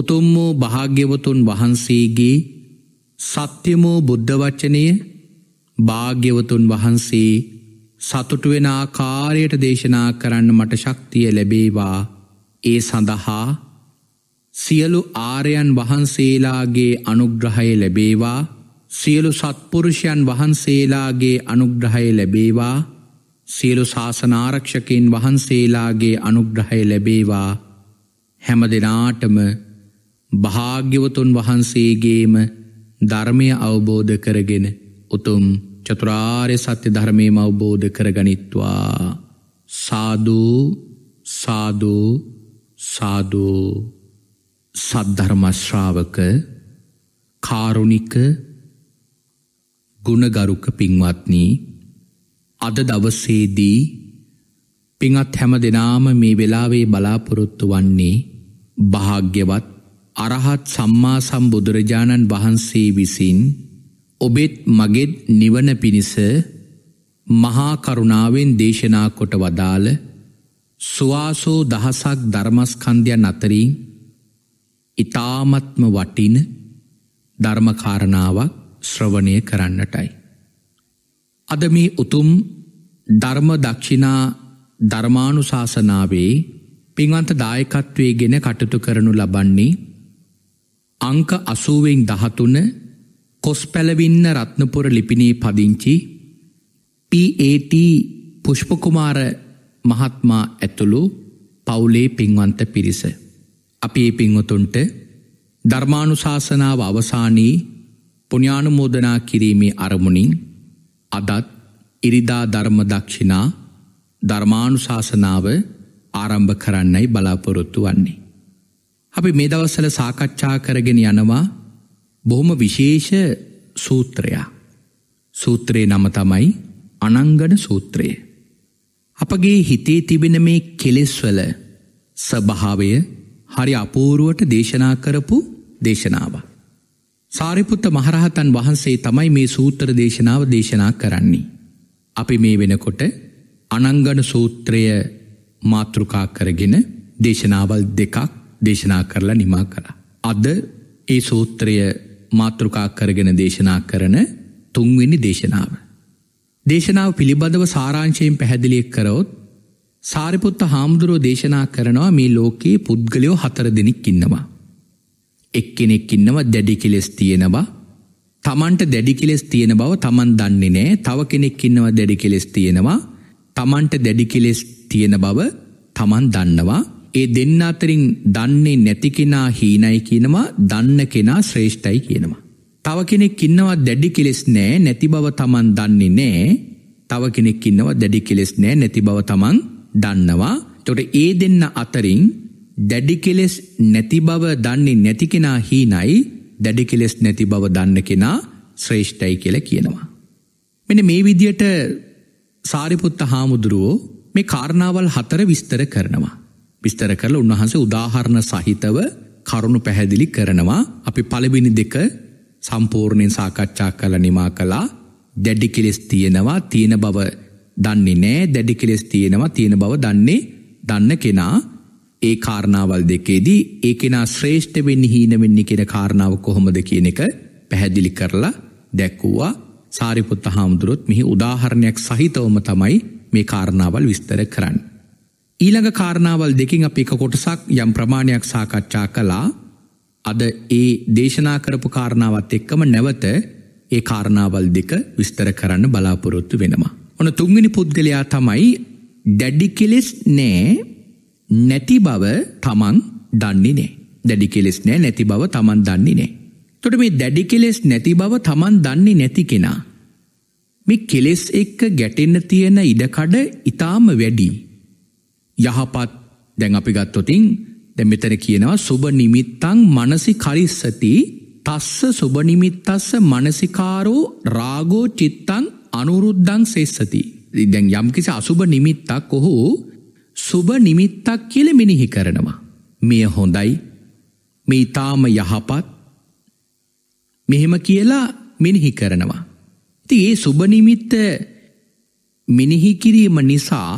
උතුම්මෝ භාග්‍යවතුන් වහන්සේගේ සත්‍යමෝ බුද්ධවච්චනය භාග්‍යවතුන් වහන්සේ සතුටුවෙන ආකාරයට දේශනා කරන්න මට ශක්තිය ලැබේවා ඒ සඳහා සියලු ආරයන් වහන්සේලාගේ අනුග්‍රහය ලැබේවා සියලු සත්පුරුෂයන් වහන්සේලාගේ අනුග්‍රහය ලැබේවා සියලු ශාසනාරක්ෂකින් වහන්සේලාගේ අනුග්‍රහය ලැබේවා හැම දෙනාටම භාග්‍යවතුන් වහන්සේගේම ධර්මය අවබෝධ කරගෙන උතුම් චතුරාර්ය සත්‍ය ධර්මයම අවබෝධ කරගනිත්වා සාධූ සාධූ සාධූ සද්ධර්මශ්‍රාවක කාරුණික ගුණගරුක පින්වත්නී අද දවසේදී පිංත් හැම දෙනාම මේ වෙලාවේ බලාපොරොත්තු වන්නේ භාග්‍යවත් අරහත් සම්මා සම්බුදුරජාණන් වහන්සේ විසින් ඔබෙත් මගෙත් නිවන පිණිස මහා කරුණාවෙන් දේශනා කොට වදාළ සුවාසෝ දහසක් ධර්මස්කන්ධයන් අතරින් ඊ타මත්ම වටින ධර්මකාරණාවක් ශ්‍රවණය කරන්නටයි අද මේ උතුම් ධර්ම දක්ෂිනා ධර්මානුශාසනාවේ පින්වන්ත දායකත්වයේ ගෙන කටයුතු කරනු ලබන්නේ අංක අසුවෙන් දහතුන කොස් පැලවින්න රත්නපුර ලිපිනේ පදිංචි PAT පුෂ්පකුමාර මහත්මා ඇතුළු පවුලේ පින්වන්ත පිරිස. අපි ඒ පින්වතුන්ට ධර්මානුශාසනාව අවසානයේ පුණ්‍යානුමෝදනා කිරීමේ අරමුණින් අදත් ඉරිදා ධර්ම දක්ෂිනා ධර්මානුශාසනාව ආරම්භ කරන්නයි බලාපොරොත්තු වන්නේ. අපි මේ දවස්සල සාකච්ඡා කරගෙන යනවා බොහොම විශේෂ සූත්‍රයා. සූත්‍රයේ නම තමයි අනංගන සූත්‍රය. අපගේ හිතේ තිබෙන මේ කෙලෙස්වල ස්වභාවය හරි අපූරුවට දේශනා කරපු දේශනාව. සාරිපුත්ත මහරහතන් වහන්සේ තමයි මේ සූත්‍ර දේශනාව දේශනා කරන්නේ. අපි මේ වෙනකොට අනංගන සූත්‍රය මාතෘකා කරගෙන දේශනාවල් දෙකක් දේශනා කරලා නිමා කළා. අද ඒ සූත්‍රය මාතෘකා කරගෙන දේශනා කරන තුන්වෙනි දේශනාව. දේශනාව පිළිබඳව සාරාංශයෙන් පැහැදිලියෙක් කරොත් සාරිපුත්ත හාමුදුරුව දේශනා කරනවා මේ ලෝකයේ පුද්ගලයෝ හතර දෙනෙක් ඉන්නවා. එක්කෙනෙක් ඉන්නවා දැඩි කෙලෙස් තියෙනවා තමන්ට දැඩි කෙලෙස් තියෙන බව තමන් දන්නේ නෑ තව කෙනෙක් ඉන්නවා දැඩි කෙලෙස් තියෙනවා තමන්ට දැඩි කෙලෙස් තියෙන බව තමන් දන්නවා ඒ දෙන්න අතරින් දන්නේ නැති කෙනා හීනයි කියනවා දන්න කෙනා ශ්‍රේෂ්ඨයි කියනවා. තව කෙනෙක් ඉන්නවා දැඩි කෙලෙස් නෑ නැති බව තමන් දන්නේ නෑ තව කෙනෙක් ඉන්නවා දැඩි කෙලෙස් නෑ නැති බව තමන් දන්නවා තොට ඒ දෙන්න අතරින් දැඩි කෙලෙස් නැති බව දන්නේ නැති කෙනා හීනයි දැඩි කෙලෙස් නැති බව දන්න කෙනා ශ්‍රේෂ්ඨයි කියල කියනවා. මෙන මේ විදියට සාරිපුත්ත හාමුදුරුවෝ මේ කාරණාවල් හතර විස්තර කරනවා. විස්තර කරල උන්වහන්සේ උදාහරණ සහිතව කරුණු පැහැදිලි කරනවා අපි පළබිනි දෙක සම්පූර්ණයෙන් සාකච්ඡා කල නිමා කලා දැඩි කෙලෙස් තියෙනවා තියෙන බව දන්නේ නෑ දැඩි කෙලෙස් තියෙනවා තියෙන බව දන්නේ දන්න කෙනා ඒ කාරණාවල් දෙකේදී ඒ කෙනා ශ්‍රේෂ්ඨ වෙන්න හීනවෙන්නේ කෙන කාරණාව කොහොමද කියන එක පැහැදිලි කරලා දැක්වූවා සාරිපුත්ත හාමුදුරුවොත් මෙහි උදාහරණයක් සහිතවම තමයි මේ කාරණාවල් විස්තර කරන්න. ඊළඟ කාරණාවල් දෙකින් අප එක කොටසක් යම් ප්‍රමාණයක් සාකච්ඡා කලා අද ඒ දේශනා කරපු කාරණාවත් එක්කම නැවත ඒ කාරණාවල් දෙක විස්තර කරන්න බලාපොරොත්තු වෙනවා. ඔන තුංගනි පුද්ගලයා තමයි දැඩිකෙලෙස් නෑ නැති බව තමන් දන්නේ නෑ දැඩිකෙලෙස් නෑ නැති බව තමන් දන්නේ නෑ. තොට මේ දැඩිකෙලෙස් නැති බව තමන් දන්නේ නැති කෙනා. මේ කෙලෙස් එක්ක ගැටෙන්න තියෙන ඉඩකඩ ඉතාම වැඩී. යහපත් දැන් අපි ගත්තොතින් දැ මෙතන කියනවා සුබ නිමිත්තං මනසි කරිස්සති තස්ස සුබනිමිත්තස්ස මනසිකාරෝ රාගෝ චිත්තං අනුරුද්ධං සෙස්සති. දැන් යම්කිසි අසුබ නිමිත්තක් ඔහු සුබ නිමිත්තක් කියල මිනිහි කරනවා. මෙය හොඳයි මේ ඉතාම යහපත් මෙහෙම කියලා මිනිහි කරනවා. ති ඒ සුබනිමිත්ත මිනිහි කිරීම නිසා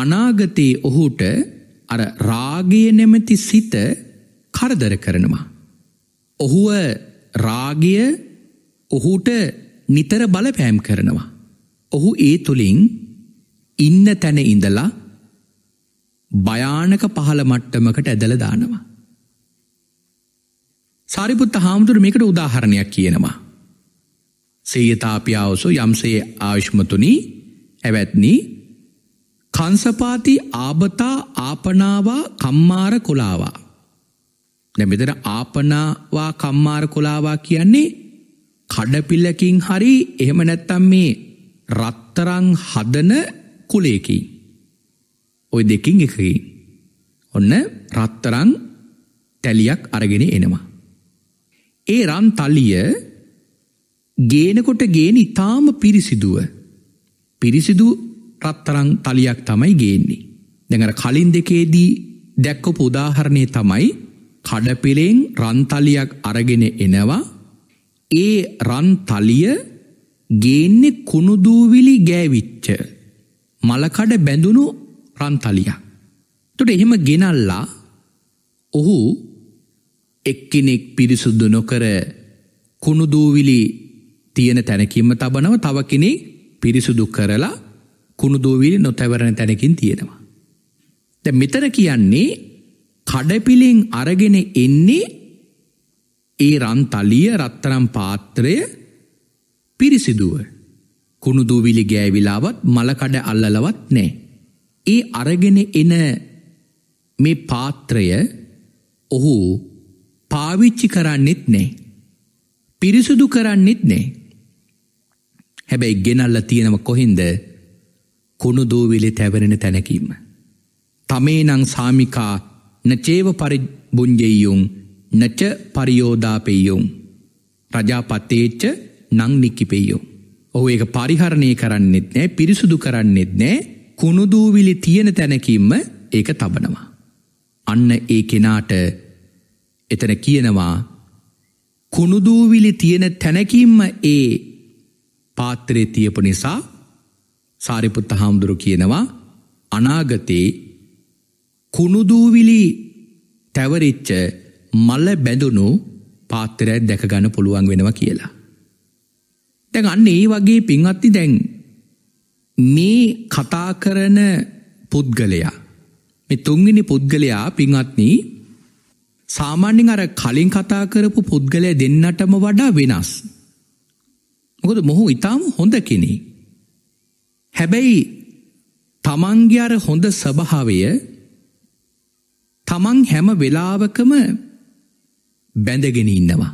අනාගතයේ ඔහුට අර රාගය නැමැති සිත කරදර කරනවා. ඔහුව රාගය ඔහුට නිතර බලපෑම් කරනවා. ඔහු ඒ තුළින් ඉන්න තැන ඉඳලා භයානක පහළ මට්ටමකට ඇදල දානවා. සාරිපුත්ත හාමුදුර මේකට උදාහරණයක් කියනවා. සේයතාපියාවසු යම්සේ ආවිශ්මතුනි ඇවැත්නිී කංසපාති ආබතා ආපනාවා කම්මාර කොලාවා. නැමෙතන ආපනාවා කම්මාර කොලාවා කියන්නේ කඩපිල්ලකින් හරි එහෙම නැත්තම් මේ රත්තරං හදන කුලයකින්. ඔය දෙකින් එකකින්. ඔන්න රත්තරං තැලියක් අරගෙන එනවා. ඒ රන් තලිය ගේනකොට ගේන ඉතාම පිරිසිදුව. පිරිසිදු රත්තරං තලියක් තමයි ගේන්නේ. දෙඟර කලින් දෙකේදී දැක්ක පුදාහරණය තමයි කඩපෙළෙන් රන්තලියක් අරගෙන එනවා ඒ රන්තලිය ගේන්නෙ කුණුදූවිලි ගෑවිච්ච මලකඩ බැඳුණු රන්තලිය. තොට එහෙම ගෙනල්ලා ඔහු එක්කෙනෙක් පිරිසුද්දු නොකර කුණුදූවිලි තියෙන තැනකින්ම තබනව තව කෙනෙක් පිරිසුදු කරලා කුණු දූවිලි නොතැවරණ තැනකින් තියෙනවා. ද මෙතර කියන්නේ කඩපිලින් අරගෙන එන්නේ ඒ රන්තලිය රත්තරම් පාත්‍රය පිරිසිදුව. කුණු දූවිලි ගෑවිලාවත් මලකඩ අල්ලලවත් නෑ. ඒ අරගෙන එන මේ පාත්‍රය ඔහු පාවිච්චි කරන්නෙත් නෑ. පිරිසුදු කරන්නෙත් නෑ. හැබැයි ගෙනල්ල තියෙනව කොහින්ද කුණු දූවිලි තැවරෙන තැනැකීම. තමේනං සාමිකා නචේව පරිබුංජෙයියුම් නච පරියෝධාපෙයුම් රජාපත්තේච්ච නංනික්කිපෙයුම්. ඔහු ඒක පරිහරණය කරන්නෙත් නෑ පිරිසුදු කරන්නෙත් නෑ කුණුදූවිලි තියෙන තැනකින්ම ඒක තබනවා. අන්න ඒ කෙනාට එතන කියනවා කුණුදූවිලි තියෙන තැනකින්ම ඒ පාත්‍රය තියපු නිසා සාරිපුත්ත හාමුදුරු කියනවා අනාගතේ කුණුදූවිලි තැවරිච්ච මල්ල බැඳුණු පාත්තරය දැකගන්න පුළුවන් වෙනවා කියලා. දැන් අන්න ඒ වගේ පින්වත්ති දැන් මේ කතා කරන පුද්ගලයා මේ තුන්ගිනි පුද්ගලයා පින්වත්නී සාමාන්‍යෙන් අර කලින් කතා කරපු පුද්ගලය දෙන්නටම වඩා වෙනස්. මොකද මොහු ඉතාම හොඳ කෙනෙක්. හැබැයි තමන්ගේ අර හොඳ ස්වභාවය තමන් හැම වෙලාවකම බැඳගෙන ඉන්නවා.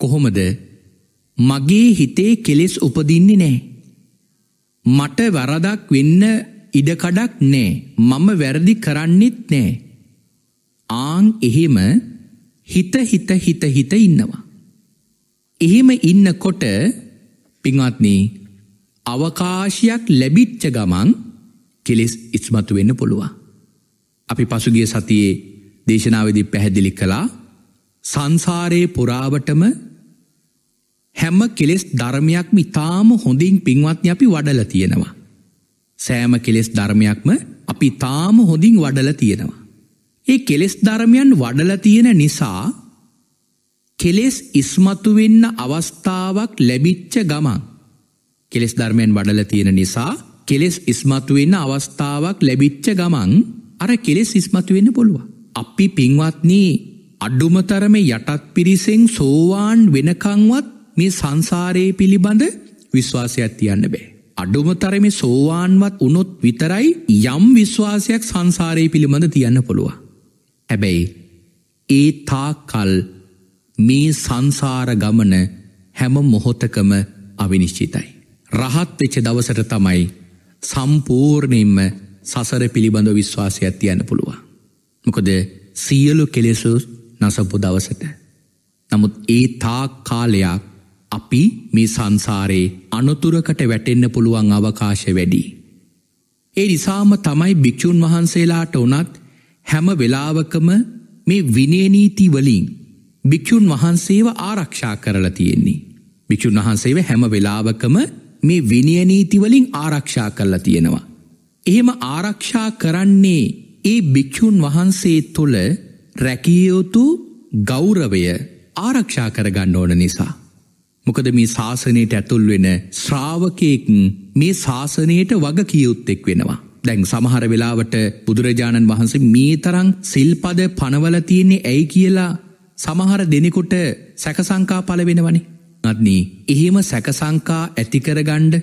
කොහොමද මගේ හිතේ කෙලෙස් උපදින්නේ නෑ. මට වරදක් වෙන්න ඉඩකඩක් නෑ මම වැරදි කරන්නෙත් නෑ. ආං එහෙම හිත හිත හිත හිත ඉන්නවා. එහෙම ඉන්නකොට පිංවත්නී අවකාශයක් ලැබිච්ච ගමන් කෙලෙස් ඉස්මතු වෙන්න පුළුවන්. අපි පසුගිය සතියේ දේශනාවදි පැහැදිලි කළා සංසාරයේ පුරාවටම හැම කෙලෙස් ධර්මයක්ම ඉතාම හොඳින් පින්වත්ඥ අපි වඩල තියෙනවා. සෑම කෙලෙස් ධර්මයක්ම අපි තාම හොඳින් වඩල තියෙනවා. ඒ කෙලෙස් ධර්මයන් වඩල තියෙන නිසා කෙලෙස් ඉස්මතුවෙන්න අවස්ථාවක් ලැබිච්ච ගමන්. කෙලෙස් ධර්මයෙන් වඩල තියෙන නිසා කෙලෙස් ඉස්මතුවෙන්න අවස්ථාවක් ලැබිච්ච ගමන් අර කෙලෙස් ඉස්මතුවෙන්න පොළුව. අපි පින්වත්නී අඩුමතරම යටත් පිරිසෙන් සෝවාන් වෙනකංවත් මේ සංසාරයේ පිළිබඳ විශ්වාසයක් තියන්න බෑ. අඩුමතරම සෝවාන්වත් උනොත් විතරයි යම් විශ්වාසයක් සංසාරයේ පිළිබඳ තියන්න පුළුව. හැබැයි ඒ තාකල් මේ සංසාර ගමන හැම මොහොතකම අවිනිශ්චිතයි. රහත් වෙච්ච දවසට තමයි සම්පූර්ණයෙන්ම සසර පිළිබඳ විශ්වාසය ඇතියන්න පුළුවන්. මොකද සියලු කෙලෙසු නසපු දවසට. නමුත් ඒ තා කාලයක් අපි මේ සංසාරයේ අනතුරකට වැටෙන්න පුළුවන් අවකාශ වැඩි. ඒ නිසාම තමයි භික්‍ෂූන් වහන්සේලාට උනත් හැම වෙලාවකම මේ විනයනීති වලින් භික්‍ෂූන් වහන්සේව ආරක්ෂා කරලා තියෙන්නේ. භික්‍ෂූන් වහන්සේව හැම වෙලාවකම මේ විනිය නීති වලින් ආරක්ෂා කරලා තියෙනවා. එහෙම ආරක්ෂා කරන්නේ ඒ භික්ෂුන් වහන්සේ තුළ රැකිය යුතු ගෞරවය ආරක්ෂා කරගන්න ඕන නිසා. මොකද මේ ශාසනයට ඇතුල් වෙන ශ්‍රාවකයෙක් මේ ශාසනයට වග කියයුත්තෙක් වෙනවා. දැන් සමහර වෙලාවට බුදුරජාණන් වහන්සේ මේ තරං සිල්පද පනවල තියන්නේ ඇයි කියලා සමහර දෙනෙකුට සැකසංකා පලවෙනවනේ. අත්නී එහෙම සැකසංකා ඇතිකරගණ්ඩ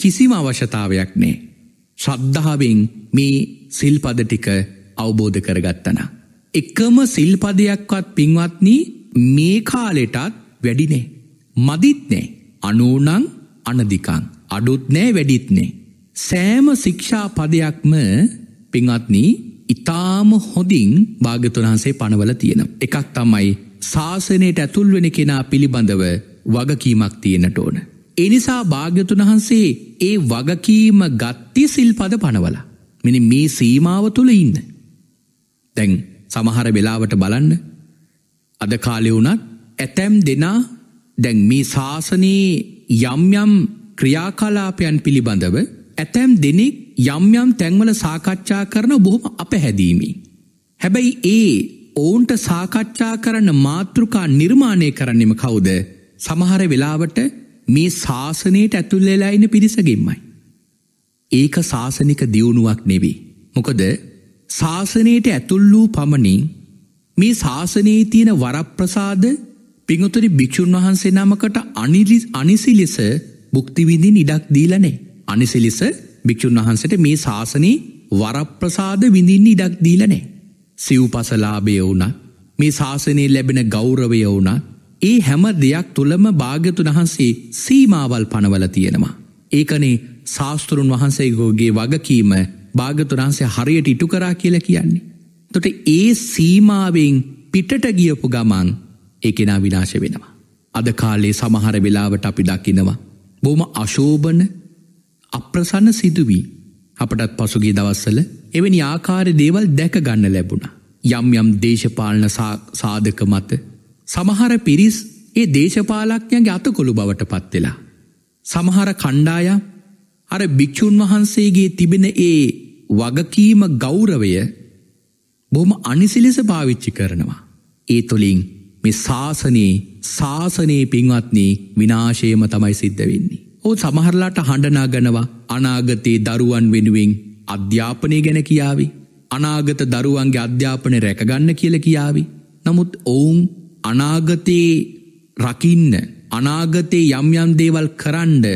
කිසිම අවශ්‍යතාවයක් නෑ. ශ්‍රද්ධාවෙන් මේ සිල්පද ටික අවබෝධ කරගත්තන. එකම සිල්පදයක්වත් පින්වත්නී මේ කාලෙටත් වැඩිනේ. මදිත්නේ අනූනං අනදිකං අඩුත් නෑ වැඩිත්නේ. සෑම ශික්ෂා පදයක්ම පිංවත්නී ඉතාම හොඳින් භාගතුන්හන්සේ පනවල තියෙන. එකක් තමයි ශාසනයට ඇතුල්වෙන කෙනා පිළිබඳව වගකීමක් තියෙනට ඕන. එනිසා භාග්‍යතුන් වහන්සේ ඒ වගකීම ගත්ති සිල්පද පනවල. මෙනි මේ සීමාව තුළ ඉන්න. තැන් සමහර වෙලාවට බලන්න අද කාලෙ වුණත් ඇතැම් දෙනා දැන් මේ ශාසනයේ යම්යම් ක්‍රියාකලාපයන් පිළිබඳව ඇතැම් දෙනෙක් යම්යම් තැන්වල සාකච්ඡා කරන බොහොම අප හැදීමී. හැබැයි ඒ ඔවුන්ට සාකච්ඡා කරන්න මාතෘකා නිර්මාණය කරන්නෙම කවුද සමහර වෙලාවට මේ ශාසනයට ඇතුල් වෙලා ඉන්න පිරිසගෙන්මයි. ඒක ශාසනික දියුණුවක් නෙවේ. මොකද ශාසනයට ඇතුල් වූ පමණින් මේ ශාසනයේ තියෙන වරප්‍රසාද පිංහතුරි භික්‍ෂූන් වහන්සේ නමකට අනිරිස් අනිසිලෙස බුක්තිවිඳින් ඉඩක් දීලනේ. අනිසිලෙස භික්‍ෂූන් වහන්සට මේ ශාසනී වරප්‍රසාද විඳින්න ඉඩක් දීලනේ. සිව්පසලාභය වුණ මේ ශාසනය ලැබෙන ගෞරවය වුණත් ඒ හැම දෙයක් තුළම භාග්‍යතුන් වහන්සේ සීමාවල් පනවල තියෙනවා. ඒකනේ ශාස්තෘන් වහන්සේගෝගේ වගකීම භාගතුරන්සේ හරියට ඉටු කරා කියල කියන්නේ. තොට ඒ සීමාවෙන් පිටට ගියපු ගමන් එකෙනා විනාශ වෙනවා. අද කාලේ සමහර වෙලාවට අපි දකිනවා. බොම අශෝභන අප්‍රසන්න සිදුවී අපටත් පසුගේ දවස්සල එවැනි ආකාර දේවල් දැක ගන්න ලැබුණ. යම් යම් දේශපාලන සාධක මත සමහර පිරිස් ඒ දේශපාලක්ඥගේ අතකොළු බවට පත්වෙලා. සමහර කණ්ඩායම් අර භික්‍ෂූන් වහන්සේගේ තිබෙන ඒ වගකීම ගෞරවය බොම අනිසිලෙස භාවිච්චි කරනවා. ඒ තුළින් මේ ශාසනයේ ශාසනයේ පින්වත්න්නේ විනාශයම තමයි සිද්ධ වෙන්නේ. ඕ සමහරලාට හඬනා ගැනවා අනාගතයේ දරුවන් වෙනුවෙන් අධ්‍යාපනය ගැන කියාවි. අනාගත දරුවන්ගේ අධ්‍යාපනය රැකගන්න කියල කියාවි. නමුත් ඔවුන් අනාගතයේ රකින්න අනාගතේ යම්යම් දේවල් කරන්ඩ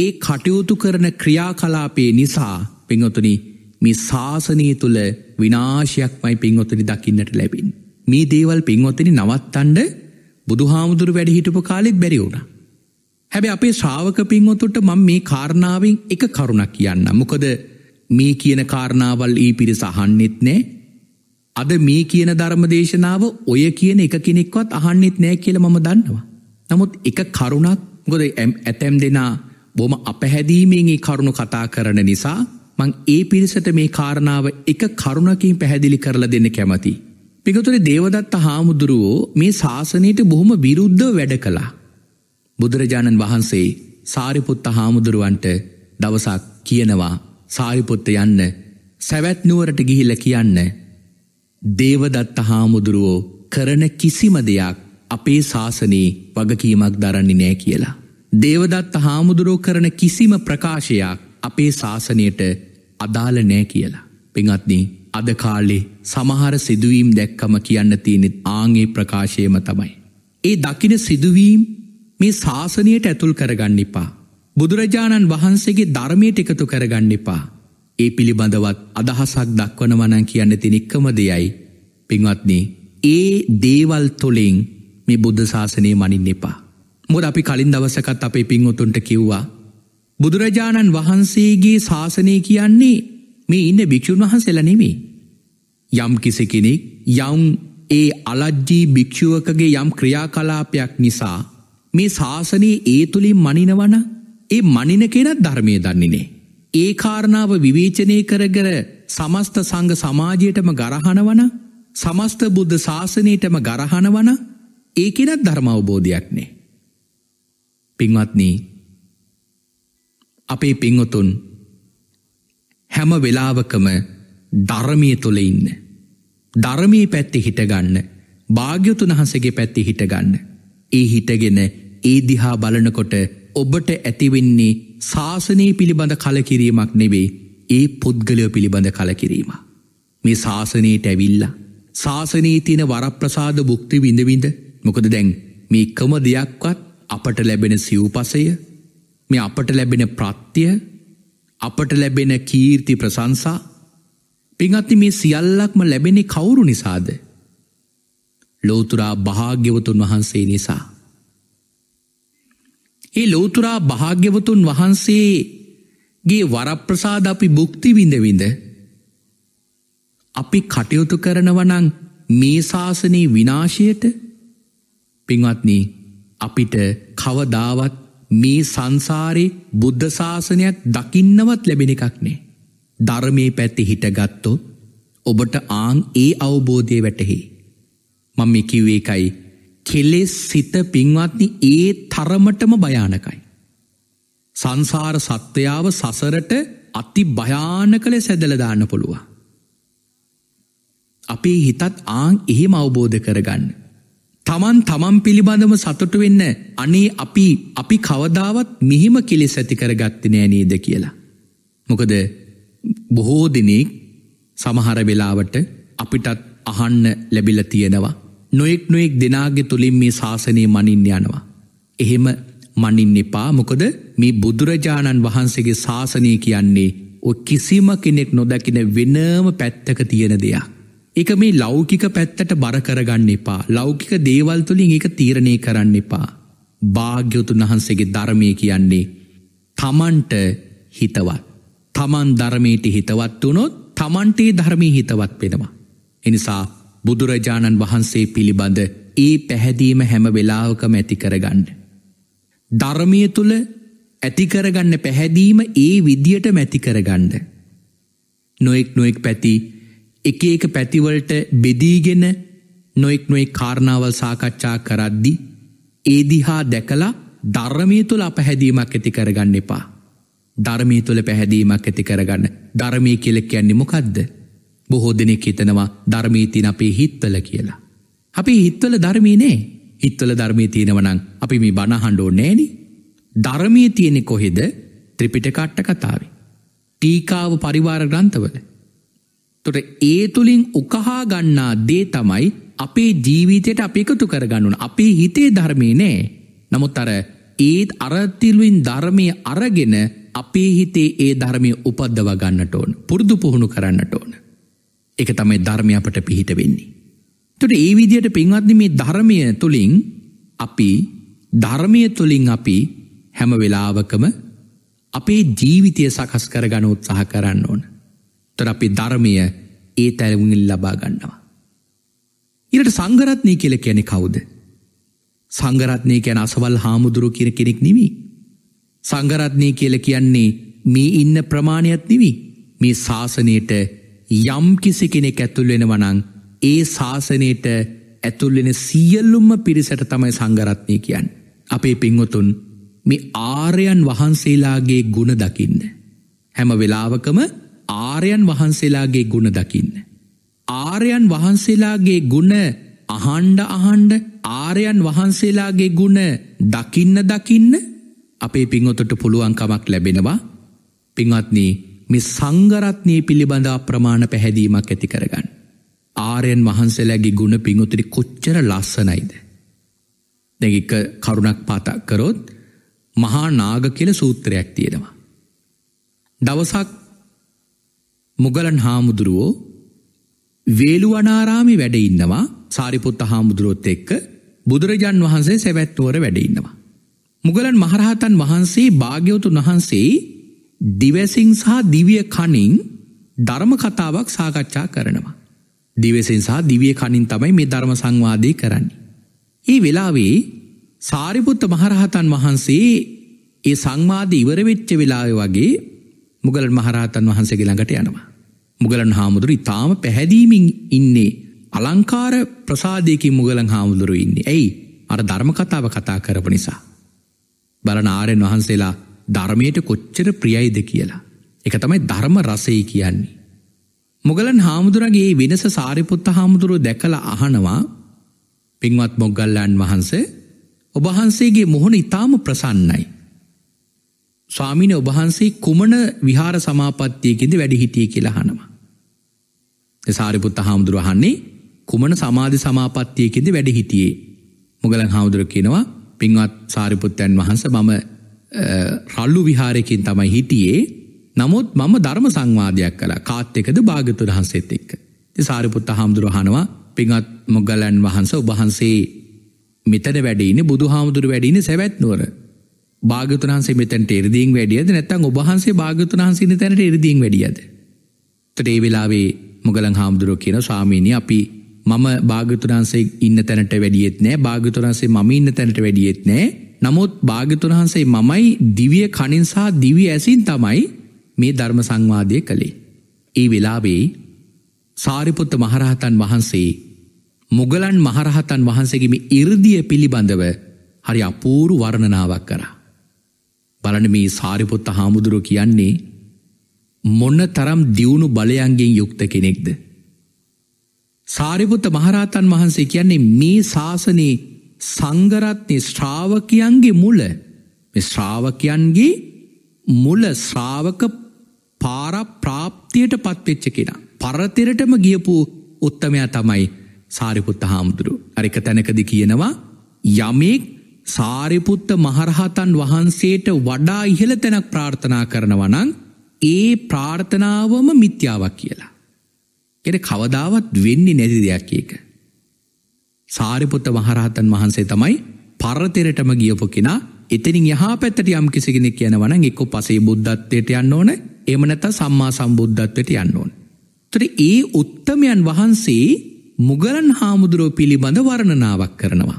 ඒ කටයුතු කරන ක්‍රියාකලාපේ නිසා පිංහොතුනි මේ ශාසනය තුළ විනාශයක් මයි පිංහොතුනි දකින්නට ලැබින්. මේ දේවල් පිංහොතනි නවත්තන්ඩ බුදුහාමුදුරු වැඩ හිටපු කාලෙක් බැරිවුණ. හැබැ අපේ ශ්‍රාවක පිංහොතුට මං මේ කාරණාවෙන් එක කරුණක් කියන්න. මොකද මේ කියන කාරණාවල් ඒ පිරි සහන්නෙත් නෑ අද මේ කියන ධර්ම දේශනාව ඔය කියන එක කෙනෙක්වත් අහන්නෙත් නෑ කියල මම දන්නවා. නමුත් එක කරුණක් ගොද ඇතැම් දෙනා බොම අපහැදීමේ කරුණු කතා කරන නිසා මං ඒ පිරිසට මේ කාරණාව එක කරුණකින් පැහැදිලි කරලා දෙන්න කැමති. පිකතුරේ දේවදත්ත හාමුදුරුවෝ මේ ශාසනයට බොහොම විරුද්ධ වැඩ කළා. බුදුරජාණන් වහන්සේ සාරිපුත්ත හාමුදුරුවන්ට දවසක් කියනවා සාරිපුත්ත යන්න සැවැත්නුවරට ගිහිල්ල කියන්න දේවදත්ත හාමුදුරුවෝ කරන කිසිම දෙයක් අපේ ශාසනයේ වගකීමක් දරන්නේ නෑ කියලා. දේවදත්ත හාමුදුරුවෝ කරන කිසිම ප්‍රකාශයක් අපේ ශාසනයට අදාළ නෑ කියලා. පිංහත්නී අද කාලේ සමහර සිදුවීම් දැක්කම කියන්න තියෙනෙත් ආගේ ප්‍රකාශයම තමයි. ඒ දකින සිදුවීම් මේ ශාසනයට ඇතුල් කරගන්න එපා. බුදුරජාණන් වහන්සේගේ ධර්මයට එකතු කරගන්න එපා. ඒ පිළිබඳවත් අදහසක් දක්වනවනන් කියන්න තිනික්කම දෙයයි පින්වත්නි ඒ දේවල් තුළින් මේ බුද්ධ ශාසනය මනින් එපා. මොද අපි කලින් දවසකත් අපේ පින්වතුන්ට කිව්වා. බුදුරජාණන් වහන්සේගේ ශාසනය කියන්නේ මේ ඉන්න භික්‍ෂූන් වහන්සෙලනෙමේ. යම් කිසි කෙනෙක් යම් ඒ අලජ්ජී භික්‍ෂුවකගේ යම් ක්‍රියාකලාපයක් නිසා මේ ශාසනයේ ඒ තුළින් මනිනවන ඒ මනින කෙනත් ධර්මය දන්නේ නේ. ඒ කාරණාව විවේචනය කරගර සමස්ත සංග සමාජයටම ගරහනවන සමස්ත බුද්ධ ශාසනයටම ගරහනවන ඒකෙනත් ධර්මවබෝධයක්නේ. පින්වත්නී අපේ පිංවතුන් හැම වෙලාවකම ධර්මය තුළ ඉන්න. ධර්මී පැත්ති හිටගන්න භාග්‍යතුන් වහසගේ පැත්ති හිටගන්න. ඒ හිටගෙන ඒ දිහා බලනකොට ඔබට ඇතිවෙන්නේ ශාසනයේ පිළිබඳ කලකිරීමක් නෙවේ ඒ පුද්ගලයෝ පිළිබඳ කලකිරීම. මේ ශාසනයට ඇවිල්ල. ශාසනයේ තියෙන වරප්‍රසාද භුක්ති විඳවිඳ මොකද දැන් මේ කම දෙයක්වත් අපට ලැබෙන සිව්පසය මේ අපට ලැබෙන ප්‍රත්්‍යය අපට ලැබෙන කීර්ති ප්‍රසංසා පිංහත්ති මේ සියල්ලක්ම ලැබෙනෙ කවුරු නිසාද. ලෝතුරා භාග්‍යවතුන් වහන්සේ නිසා. ඒ ලෝතුරා භාග්‍යවතුන් වහන්සේගේ වරප්‍රසාද අපි බුක්ති විඳවිඳ. අපි කටයුතු කරනවනං මේ ශාසනයේ විනාශයට පින්වත්නී අපිට කවදාවත් මේ සංසාරය බුද්ධ ශාසනයක් දකින්නවත් ලැබෙන එකක් නේ. ධර්මය පැත්ති හිටගත්තොත් ඔබට ආං ඒ අවබෝධය වැටහි. මම මේ කිව්වේ එකයි කෙලෙස් සිත පින්වත්නි ඒ තරමටම භයානකයි. සංසාර සත්‍යයාව සසරට අති භයානක ලෙස ඇදලදාන්න පුළුවන්. අපේ හිතත් ආං එහෙම අවබෝධ කරගන්න. තමන් තමන් පිළිබඳම සතුටු වෙන්න අනේ අපි අපි කවදාවත් මෙහිම කෙලෙස් ඇති කරගත්ති නෑ නේද කියලා. මොකද බොහෝ දෙනෙක් සමහර වෙලාවට අපිටත් අහන්න ලැබිල තියෙනවා නොයෙක් නොයෙක් දෙනාගෙ තුළින් මේ ශාසනය මනින්න යනවා. එහෙම මනින්න එපා මොකද මේ බුදුරජාණන් වහන්සේගේ ශාසනය කියන්නේ ඔ කිසිම කෙනෙක් නොදැකින වෙනම පැත්තක තියෙන දෙයක්. එක මේ ලෞකික පැත්තට බරකරගන්න එපා ලෞකික දේවල්තුලින් එක තීරණය කරන්න එපා. භාග්‍යවතුන් වහන්සේගේ ධර්මය කියන්නේ තමන්ට හිතවත්. තමන් ධර්මයට හිතවත් වනොත් තමන්ටේ ධර්මී හිතවත් වෙනවා. එනිසා බුදුරජාණන් වහන්සේ පිළිබඳ ඒ පැහැදීම හැම වෙලාවක මැතිකරගන්න. ධර්මය තුළ ඇතිකරගන්න පැහැදීම ඒ විදියට මැතිකරගන්න. නොෙක් නොෙක් පැති එක එක පැතිවලට බෙදීගෙන නොෙක් නොෙක් කාරණාවල් සාකච්ඡා කරද්දි ඒදිහා දැකලා ධර්මය තුළ අපැහැදීමක් ඇති කරගන්න එපා. ධර්මය තුළ පැහැදීමක් ඇති කරගන්න ධර්මය කෙලෙක් කියන්නේ මොකක්ද. බොහෝ දෙනෙක් හිතනවා ධර්මීතින අපේ හිත්වල කියලා. අපි හිත්වල ධර්මී නෑ හිත්වල ධර්මී තියෙනවනං අපි මේ බණහණ්ඩෝ නෑනි ධර්මී තියෙනෙ කොහෙද ත්‍රිපිට කට්ට කතාව. ටීකාව පරිවාර ග්‍රන්ථවල. තොට ඒ තුළින් උකහා ගන්නා දේ තමයි අපේ ජීවිතයට අපි එකතු කරගන්නුන අපේ හිතේ ධර්මය නෑ නමුත් අර ඒත් අරතිල්ුවෙන් ධර්මය අරගෙන අපේ හිතේ ඒ ධර්මය උපද්දව ගන්නට ඕන පුරුදු පුහුණු කරන්නට ඕන. එක තමයි ධර්මය අපට පිහිට වෙන්නේ. තුට ඒ විදියට පින්වත්න මේ ධර්මය තුළින් අපි ධර්මය තුළින් අපි හැම වෙලාවකම අපේ ජීවිතය සකස් කරගන උත්සාහ කරන්න ඕන. තොර අපි ධර්මය ඒ තැරවුණින් ලබා ගන්නවා. ඉරට සංගරත්නය කියල කියනෙ කවුද. සංගරත්නය කියැන අසවල් හාමුදුරු කියර කෙනෙක් නිවී. සංගරත්නය කියල කියන්නේ මේ ඉන්න ප්‍රමාණයක් නිවී මේ ශාසනයට යම් කිසි කෙනෙක් ඇතුල් වෙනවා නම් ඒ ශාසනයට ඇතුල් වෙන සියලුම පිරිසට තමයි සංඝරත්නය කියන්නේ. අපේ පින්වතුන් මේ ආර්යයන් වහන්සේලාගේ ගුණ දකින්න. හැම වෙලාවකම ආර්යයන් වහන්සේලාගේ ගුණ දකින්න. ආර්යයන් වහන්සේලාගේ ගුණ අහන්ඩ අහන්ඩ ආර්යයන් වහන්සේලාගේ ගුණ දකින්න දකින්න අපේ පින්වොතට පුළුවන්කමක් ලැබෙනවා පින්වත්නී මේ සංගරත්නය පිළිබඳා ප්‍රමාණ පැහැදීමක් ඇති කරගන්න. ආරයන් වහන්සේලෑගේ ගුණ පිංුතුරි කොච්චර ලස්සනයිද. දෙක කරුණක් පාතක් කරොත් මහා නාග කියල සූත්‍රයක් තියෙනවා. දවසක් මුගලන් හාමුදුරුවෝ වේළුවනාරාමි වැඩඉන්නවා සාරිපුත්ත හාමුදුරුවොත් එක්ක බුදුරජන් වහන්සේ සැවැත්වුවර වැඩඉන්නවා. මුගලන් මහරහතන් වහන්සේ භාග්‍යවතුන් වහන්සේ දිවසිං සහ දිවිය කනින් ධර්ම කතාවක් සාකච්ඡා කරනවා. දිවසින් සහ දිවිය කනින් තමයි මේ ධර්ම සංවාදය කරන්න. ඒ වෙලාවේ සාරිපුත්ත මහරහතන් වහන්සේ ඒ සංවාද ඉවරවෙච්ච වෙලාව වගේ මුගලන් මහරහතන් වහන්සේගේ ළඟට යනවා. මුගලන් හාමුදුරු ඉතාම පැහැදීමින් ඉන්නේ අලංකාර ප්‍රසාධයකින් මුගලන් හාමුදුරු ඉන්නේ ඇයි අර ධර්ම කතාව කතා කරපු නිසා. බලන ආරෙන් වහන්සේලා ධර්මයට කොච්චර ප්‍රියයිද කියලා. එක තමයි ධර්ම රසයි කියන්නේ. මොගලන් හාමුදුරගේ වෙනස සාරිපුත්ත හාමුදුරුව දැකළ අහනවා පින්වත් මොග්ගල්ලන් වහන්ස ඔබහන්සේගේ මොහොන ඉතාම ප්‍රසන්නයි. ස්වාමින ඔබහන්සේ කුමන විහාර සමාපත්තියකිද වැඩිහිටිය කියලහනවා. සාරිපුත්ත හාමුදුරුවහන්නේ කුමන සමාධි සමාපත්තියකිද වැඩිහිටියේ. මොගලන් හාමුදුර කියනවා පින්වත් සාරිපුත්තයන් වහන්ස මම රල්ලු විහාරයකින් තමයි හිටියේ නමුත් මම ධර්ම සංවාධයක් කළ කාත්තෙකද භාගතුර හන්සේත් එක්ක. සාරිපුත්ත හාමුදුරහනවා පිඟත් මොගලන් වහන්ස උබහන්සේ මෙතන වැඩීන බුදු හාමුදුර වැඩීන සැවැත්නුවර භාගතුහන්සේ මෙතැට එරදීන් වැඩියද නැත්තන් ඔබහන්සේ භාගතුහන්සේ තැනට එරදීන් වැඩියද. තට ඒ වෙලාවේ මොගලන් හාමුදුරුව කියන ස්වාමීනය අපි මම භාගතුහන්සේ ඉන්න තැනට වැඩියෙත් නෑ භාගතුහන්සේ මම ඉන්න තැනට වැඩියෙත් නෑ නමුත් භාගතුන්හන්සේ මමයි දිවිය කණින් සහ දිවි ඇසින් තමයි මේ ධර්ම සංවාදය කළේ. ඒ වෙලාබේ සාරිපුත්ත මහරහතන් වහන්සේ මුගලන් මහරහතන් වහන්සේගේම ඉරදිය පිළිබඳව හරි අපූරු වර්ණනාවක් කරා. බලන මේ සාරිපුත්ත හාමුදුරුව කියන්නේ මොන්න තරම් දියුණු බලයන්ගෙන් යුක්ත කෙනෙක්ද. සාරිපුත්ත මහරහතන් වහන්සේ කියන්නේ මේ ශාසනයේ සංගරත්නය ශ්‍රාවකයන්ගේ මුල ශ්‍රාවකයන්ගේ මුල ශ්‍රාවක පාර ප්‍රාප්තියට පත්වෙච්ච කෙන. පරතිරටම ගියපු උත්තමයා තමයි සාරිපුත්ත හාමුදුරු. අරික තැනකදි කියනවා යමෙක් සාරිපුත්ත මහරහතන් වහන්සේට වඩා ඉහළ තැනක් ප්‍රාර්ථනා කරනවනං ඒ ප්‍රාර්ථනාවම මිත්‍යාවක් කියලා. එන කවදාවත් වෙන්නේ නැති දෙයක් ඒක. සාරිපුත්ත වහරහතන් වහන්සේ තමයි පරතෙරටම ගියපු කෙනා එතනින් යහා පැත්තට යම් කිසිගෙනෙක් කියනවන එක්ක පසේ බුද්ධත්වයට යන්න ඕන එමනත සම්මා සම්බුද්ධත්වයට යන්න ඕන. තර ඒ උත්තමයන් වහන්සේ මුගලන් හාමුදුරුව පිළිබඳ වරණනාවක් කරනවා.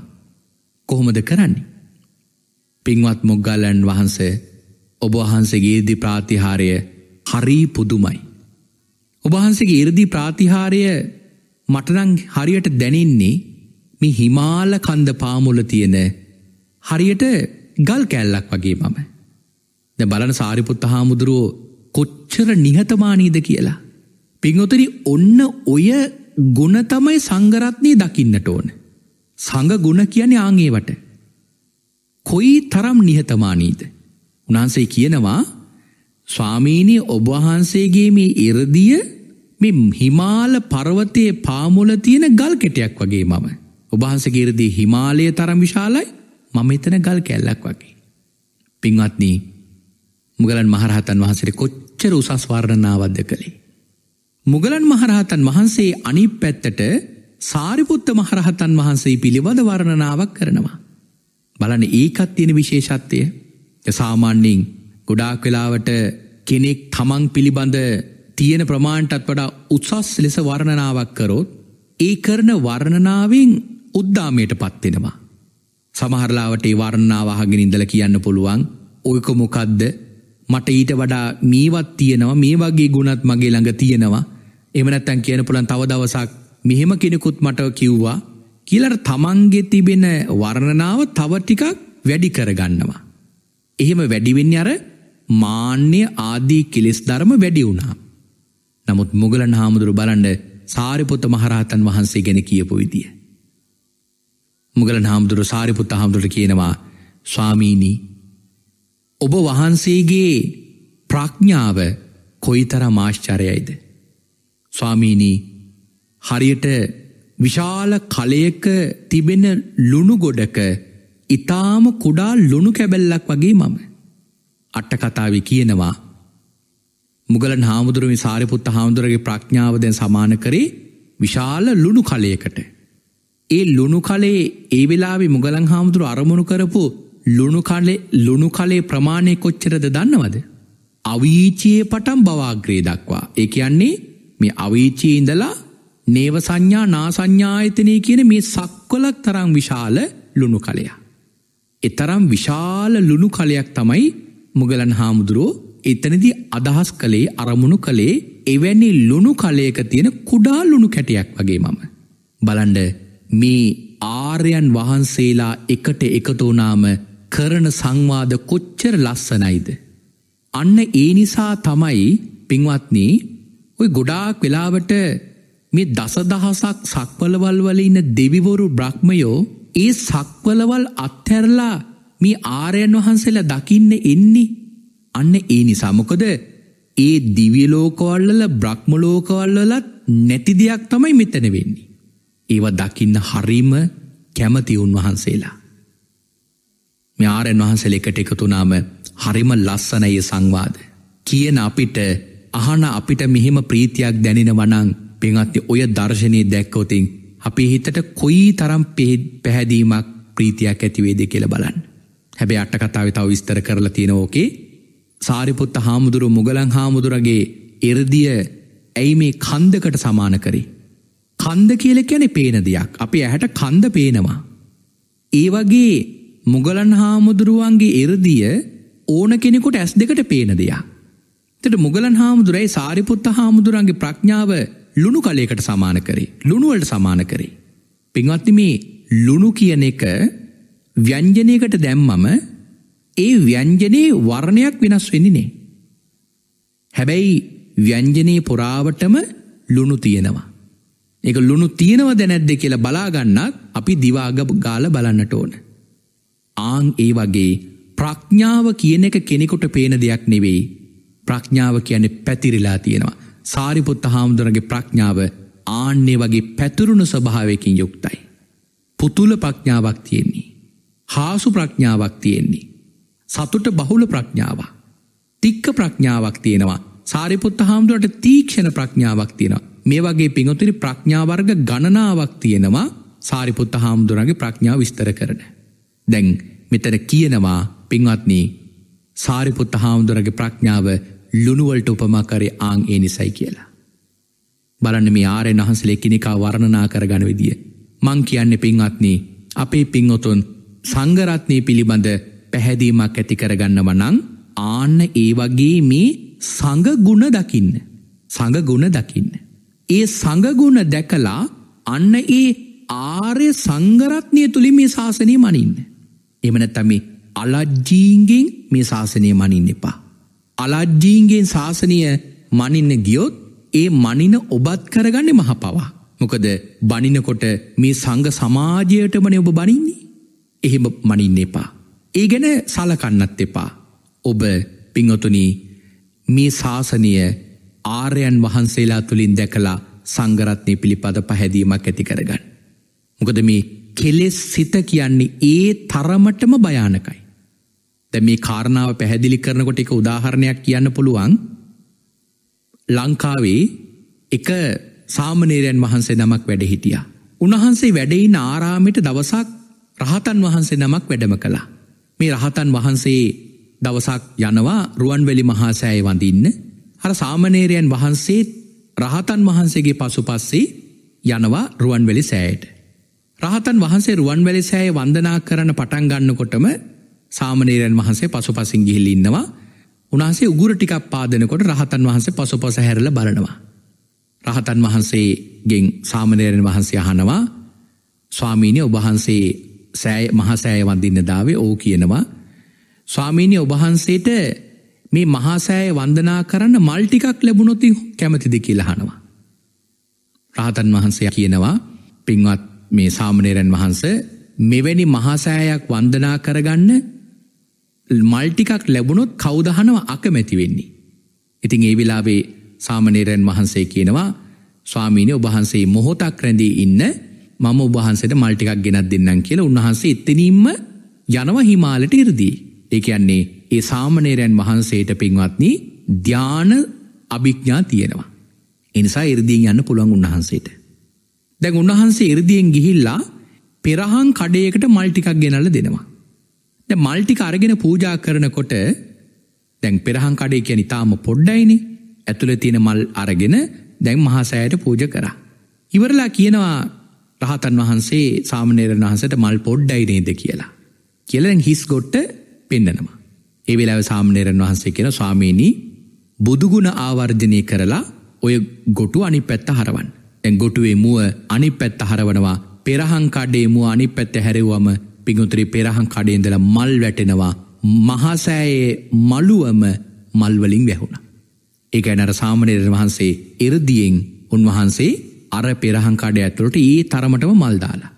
කොහොමද කරන්නේ. පින්වත් මුගලන් වහන්සේ ඔබහන්සගේ ඉර්දි ප්‍රාතිහාරය හරී පුදුමයි. ඔබහන්සගේ ඉර්දී ප්‍රාතිහාරය මටනං හරියට දැනෙන්නේ මේ හිමාල කන්ද පාමුල තියෙන හරියට ගල් කැල්ලක් වගේ මම. ද බලන සාරිපුත්ත හාමුදුරුවෝ කොච්චර නිහතමානීද කියලා. පිංහොතරි ඔන්න ඔය ගුණතමයි සංගරත්නය දකින්නට ඕන. සඟ ගුණ කියන ආගේවට. කොයි තරම් නිහතමානීද. උනාන්සේ කියනවා ස්වාමීනය ඔබවහන්සේගේ මේ ඉරදිය මෙ හිමාල පරවතයේ පාමුල තියෙන ගල් කෙටයක් වගේ මම. ඔබහන්ස ගේරදී හිමාලය තරම් විශාලයි මම එතන ගල් කැල්ලක් වගේ. පින්වත්නී මුගලන් මහරහතන් වහන්සේ කොච්චර උසස් වර්ණනාවද්ද කළේ. මුගලන් මහරහතන් වහන්සේ අනි පැත්තට සාරිපුත්ත මහරහතන් වහන්සේ පිළිබඳ වර්ණනාවක් කරනවා. බලන ඒකත් තියෙන විශේෂත්වය සාමාන්‍යෙන් ගොඩාක් වෙලාවට කෙනෙක් තමන් පිළිබඳ තියෙන ප්‍රමාණ්ටත් වඩා උත්සස් ලෙස වර්ණනාවක් කරොත් ඒ කරන වර්ණනාවෙන් උද්දාමයට පත්වෙනවා. සමහරලාවට ඒ වර්ණාවහගෙන ඉඳල කියන්න පුළුවන් ඔයක මොකද්ද මට ඊට වඩා මේවත් තියෙනවා මේ වගේ ගුණත් මගේ ළඟ තියෙනවා එම නැත්තන් කියන පුළන් තව දවසක් මෙහෙම කෙනෙකුත් මට කිව්වා කියලට තමන්ගෙ තිබෙන වර්ණනාව තව ටිකක් වැඩි කරගන්නවා. එහෙම වැඩිවෙන්න අර මාන්‍ය ආදී කෙලෙස් ධර්ම වැඩි වුණා. නමුත් මුගලන් හාමුදුරු බලන්ඩ සාරිපොත මහරහතන් වහන්සේ ගැන කියපු විදිිය. මුගලන් හාමුදුරු සාරිපුත්ත හාමුදුරට කියනවා ස්වාමීණී ඔබ වහන්සේගේ ප්‍රඥාව කොයිතර මාශ්චරයයිද. ස්වාමීණී හරියට විශාල කලයක තිබෙන ලුණු ගොඩක ඉතාම කුඩා ලුණු කැබැල්ලක් වගේ මම. අට්ටකතාව කියනවා. මුගලන් හාමුදුරුවම සාරිපුත්ත හාමුදුරගේ ප්‍රඥාව දැන් සමාන කරේ විශාල ලුණු කලයකට. ඒ ලුණු කලේ ඒ වෙලාවේ මුගලන් හාමුදුරු අරමුණු කරපු ලුණු කලේ ලුණු කලේ ප්‍රමාණය කොච්චරද දන්නවද? අවීචයේ පටන් බවාග්‍රේ දක්වා. ඒ කියන්නේ මේ අවීචයේ ඉඳලා නේව සංඥා නා සංඥා ආයතනය කියන මේ සක්වලක් තරම් විශාල ලුණු කලයක්. එතරම් විශාල ලුණු කලයක් තමයි මුගලන් හාමුදුරුව එතනදී අදහස් කළේ අරමුණු කළේ එවැනි ලුණු කලයක තියෙන කුඩා ලුණු කැටයක් වගේ මම. බලන්ඩ මේ ආර්යන් වහන්සේලා එකට එකතුනාම කරන සංවාද කොච්චර ලස්සනයිද. අන්න ඒ නිසා තමයි පින්වත්නී ඔය ගොඩාක් වෙලාවට මේ දසදහසක් සක්වලවල්වල ඉන්න දෙවිවරු බ්‍රහ්මයෝ ඒ සක්වලවල් අත්හැරලා මේ ආරයන් වහන්සේලා දකින්න එන්නේ අන්න ඒ නිසාමොකද ඒ දිවිලෝකවල්ලල බ්‍රහ්මලෝකවල්ලලත් නැති දෙයක් තමයි මෙතන වෙන්නේ. ඒවා දකින්න හරීම කැමතිවුන් වහන්සේලා. මෙආරයන් වහන්සල එකට එකතුනාම හරිම ලස්සනය සංවාද. කියන අපිට අහන අපිට මෙහෙම ප්‍රීතියක් දැනෙන වනං පෙන්ත්ති ඔය දර්ශනය දැක්කෝතින් අපි හිතට කොයි තරම් පැහැදීමක් ප්‍රීතියක් ඇතිවේද කියල බලන්න. හැබැ අට කතාව තව විස්තර කරලා තියෙන ෝකේ සාරිපුත්ත හාමුදුරු මුගලං හාමුදුරගේ එරදිය ඇයි මේ කන්දකට සමාන කරේ. කන්ද කියල කැනෙ පේන දෙයක් අපි ඇහැට කන්ද පේනවා. ඒ වගේ මුගලන් හාමුදුරුවන්ගේ එරදිය ඕන කෙනෙකුට ඇස් දෙකට පේන දෙයක්. තට මුගලන් හාමුදුරයි සාරිපුත්ත හාමුදුරන්ගේ ප්‍රඥාව ලුණු කලයකට සමාන කරේ ලුණුවලට සමාන කරේ. පින්වත්ති මේ ලුණු කියන එක ව්‍යංජනයකට දැම්මම ඒ ව්‍යංජනයේ වර්ණයක් වෙනස් වෙනිනේ. හැබැයි ව්‍යංජනයේ පුරාවටම ලුණු තියෙනවා. ඒක ලුණු තියෙනවද නැද්ද කියලා බලාගන්නත් අපි දිවාග ගාල බලන්නට ඕන. ආං ඒ වගේ ප්‍රඥාව කියන එක කෙනෙකුට පේන දෙයක් නෙවෙයි. ප්‍රඥාව කියන්නේ පැතිරිලා තියෙනවා. සාරිපුත්ත හාමුදුරගේ ප්‍රඥාව ආන්නේ වගේ පැතුරුණු ස්වභාවයකින් යුක්තයි. පුතුල ප්‍රඥාවක් තියෙන්නේ. හාසු ප්‍රඥාවක් තියෙන්නේ. සතුට බහුල ප්‍රඥාවක්. තික්ක ප්‍රඥාවක් තියෙනවා. සාරිපුත්ත හාමුදුරට තීක්ෂණ ප්‍රඥාවක් තියෙනවා. මේ වගේ පිංහතුනි ප්‍රඥාවර්ග ගණනාවක් තියෙනවා සාරිපුත්ත හාමුදුරගේ ප්‍රඥා විස්තර කරන. දැන් මෙතන කියනවා පින්වත්නී සාරිපුත්ත හාමුදුරගේ ප්‍රඥාව ලුණුවලට උපමකරේ ආං ඒ නිසයි කියලා. බලන්න මේ ආරය නහන්සලේ කෙනෙකා වර්ණනා කර ගන විදිිය. මං කියන්න පින්වත්නී අපේ පිංහොතුන් සංගරත්නය පිළිබඳ පැහැදීමක් ඇති කරගන්න වනං ආන්න ඒ වගේ මේ සඟගුණ දකින්න. සඟගුණ දකින්න. ඒ සඟගුණ දැකලා අන්න ඒ ආර්ය සංගරත්නය තුළි මේ ශාසනය මනින්න. එමනැත්තම අලජ්ජීන්ගෙන් මේ ශාසනය මනින්න එපා. අලජ්ජීන්ගෙන් ශාසනය මනින්න ගියොත් ඒ මනින ඔබත් කරගන්න මහපවා. මොකද බනිනකොට මේ සංග සමාජයටමන ඔබ බනින්නේ. එහෙම මනින්න එපා. ඒ ගැන සලකන්නත් එපා. ඔබ පිංහොතුනී මේ ශාසනය ආර්යන් වහන්සේලා තුළින් දැකලා සංගරත්නය පිළිපද පැහැදීමක් ඇති කරගන්න. මොකද මේ කෙලෙස් සිත කියන්නේ ඒ තරමටම භයානකයි. දැ මේ කාරණාව පැහැදිලි කරනකොට එක උදාහරණයක් කියන්න පුළුවන් ලංකාවේ එක සාමනේරයන් වහන්සේ නමක් වැඩ හිටියා. උණහන්සේ වැඩයි නාරාමිට දවසක් රහතන් වහන්සේ නමක් වැඩම කළා. මේ රහතන් වහන්සේ දවසක් යනවා රුවන්වැලි මහාසෑය වඳන්න හර සාමනේරයන් වහන්සේ රහතන් වහන්සේගේ පසු පස්සේ යනවා රුවන්වැලි සෑයට. රහතන් වහන්සේ රුවන්වැලි සෑය වන්දනා කරන පටන් ගන්නකොටම සාමනේරයන් වහන්සේ පසු පසින් ගිහිල්ලින්නවා උනාසේ උගුර ටිකක් පාදනකොට රහතන් වහන්සේ පසු පස හැරල බලනවා. රහතන් වහන්සේගෙන් සාමනේරයන් වහන්සේ අහනවා ස්වාමීනය ඔබහන්සේ සෑ මහසෑය වන්දින්න දාවේ ඕ කියනවා ස්වාමීනය ඔබහන්සේට මේ මහාසෑය වන්දනා කරන්න මල්ටිකක් ලැබුණොති කැමතිදි කියලහනවා. රාතන් වහන්සය කියනවා පින්වත් මේ සාමනේරන් වහන්ස මෙවැනි මහාසෑයක් වන්දනා කරගන්න මල්ටිකක් ලැබුණොත් කෞදහනව අකමැති වෙන්නේ. ඉතිං ඒ විලාවේ සාමනේරන් වහන්සේ කියනවා ස්වාමීනය ඔබහන්සේ මොහොතක් රැඳී ඉන්න මම ඔබහන්සට මල්ටිකක් ගෙනත් දෙන්නම් කියලා උන්වහන්සේ එත්තනීම්ම යනව හිමාලට ඉරදී. ඒ කියන්නේ ඒ සාමනේරයන් වහන්සේට පින්වත්නී ධ්‍යාන අභිඥා තියෙනවා. එනිසා ඉරදිීන් යන්න පුළුවන් උන්වහන්සේට. දැන් උන්වහන්සේ ඉරදියෙන් ගිහිල්ලා පෙරහං කඩයකට මල්ටිකක් ගෙනල දෙනවා. ද මල්ටික අරගෙන පූජා කරනකොට දැන් පෙරහං කඩේ කියන ඉතාම පොඩ්ඩයිනි ඇතුළ තියෙන මල් අරගෙන දැන් මහසෑයට පූජ කරා. ඉවරලා කියනවා රහතන් වහන්සේ සාමනේරන් වහන්සට මල් පොඩ්ඩයිනේද කියලා. කියලෙන් හිස් ගොට්ට පෙන්න්නනවා. ඒවෙලාව සාමනේරන් වහන්සේ කෙන ස්වාමීණී බුදුගුණ ආවර්ජනය කරලා ඔය ගොටු අනි පැත්ත හරවන්. තැන් ගොටුවේ මුව අනි පැත්ත හරවනවා පෙරහං කඩේ මුව අනි පැත්ත හැරවම පිගුතුරි පෙරහං කඩේන්දල මල් වැටෙනවා මහසෑයේ මළුවම මල්වලින් වැැහුණ. ඒක ඇනර සාමනේරන් වහන්සේ එරදියෙන් උන්වහන්සේ අර පෙරහංකාඩය ඇතුළට ඒ තරමටම මල්දාලා.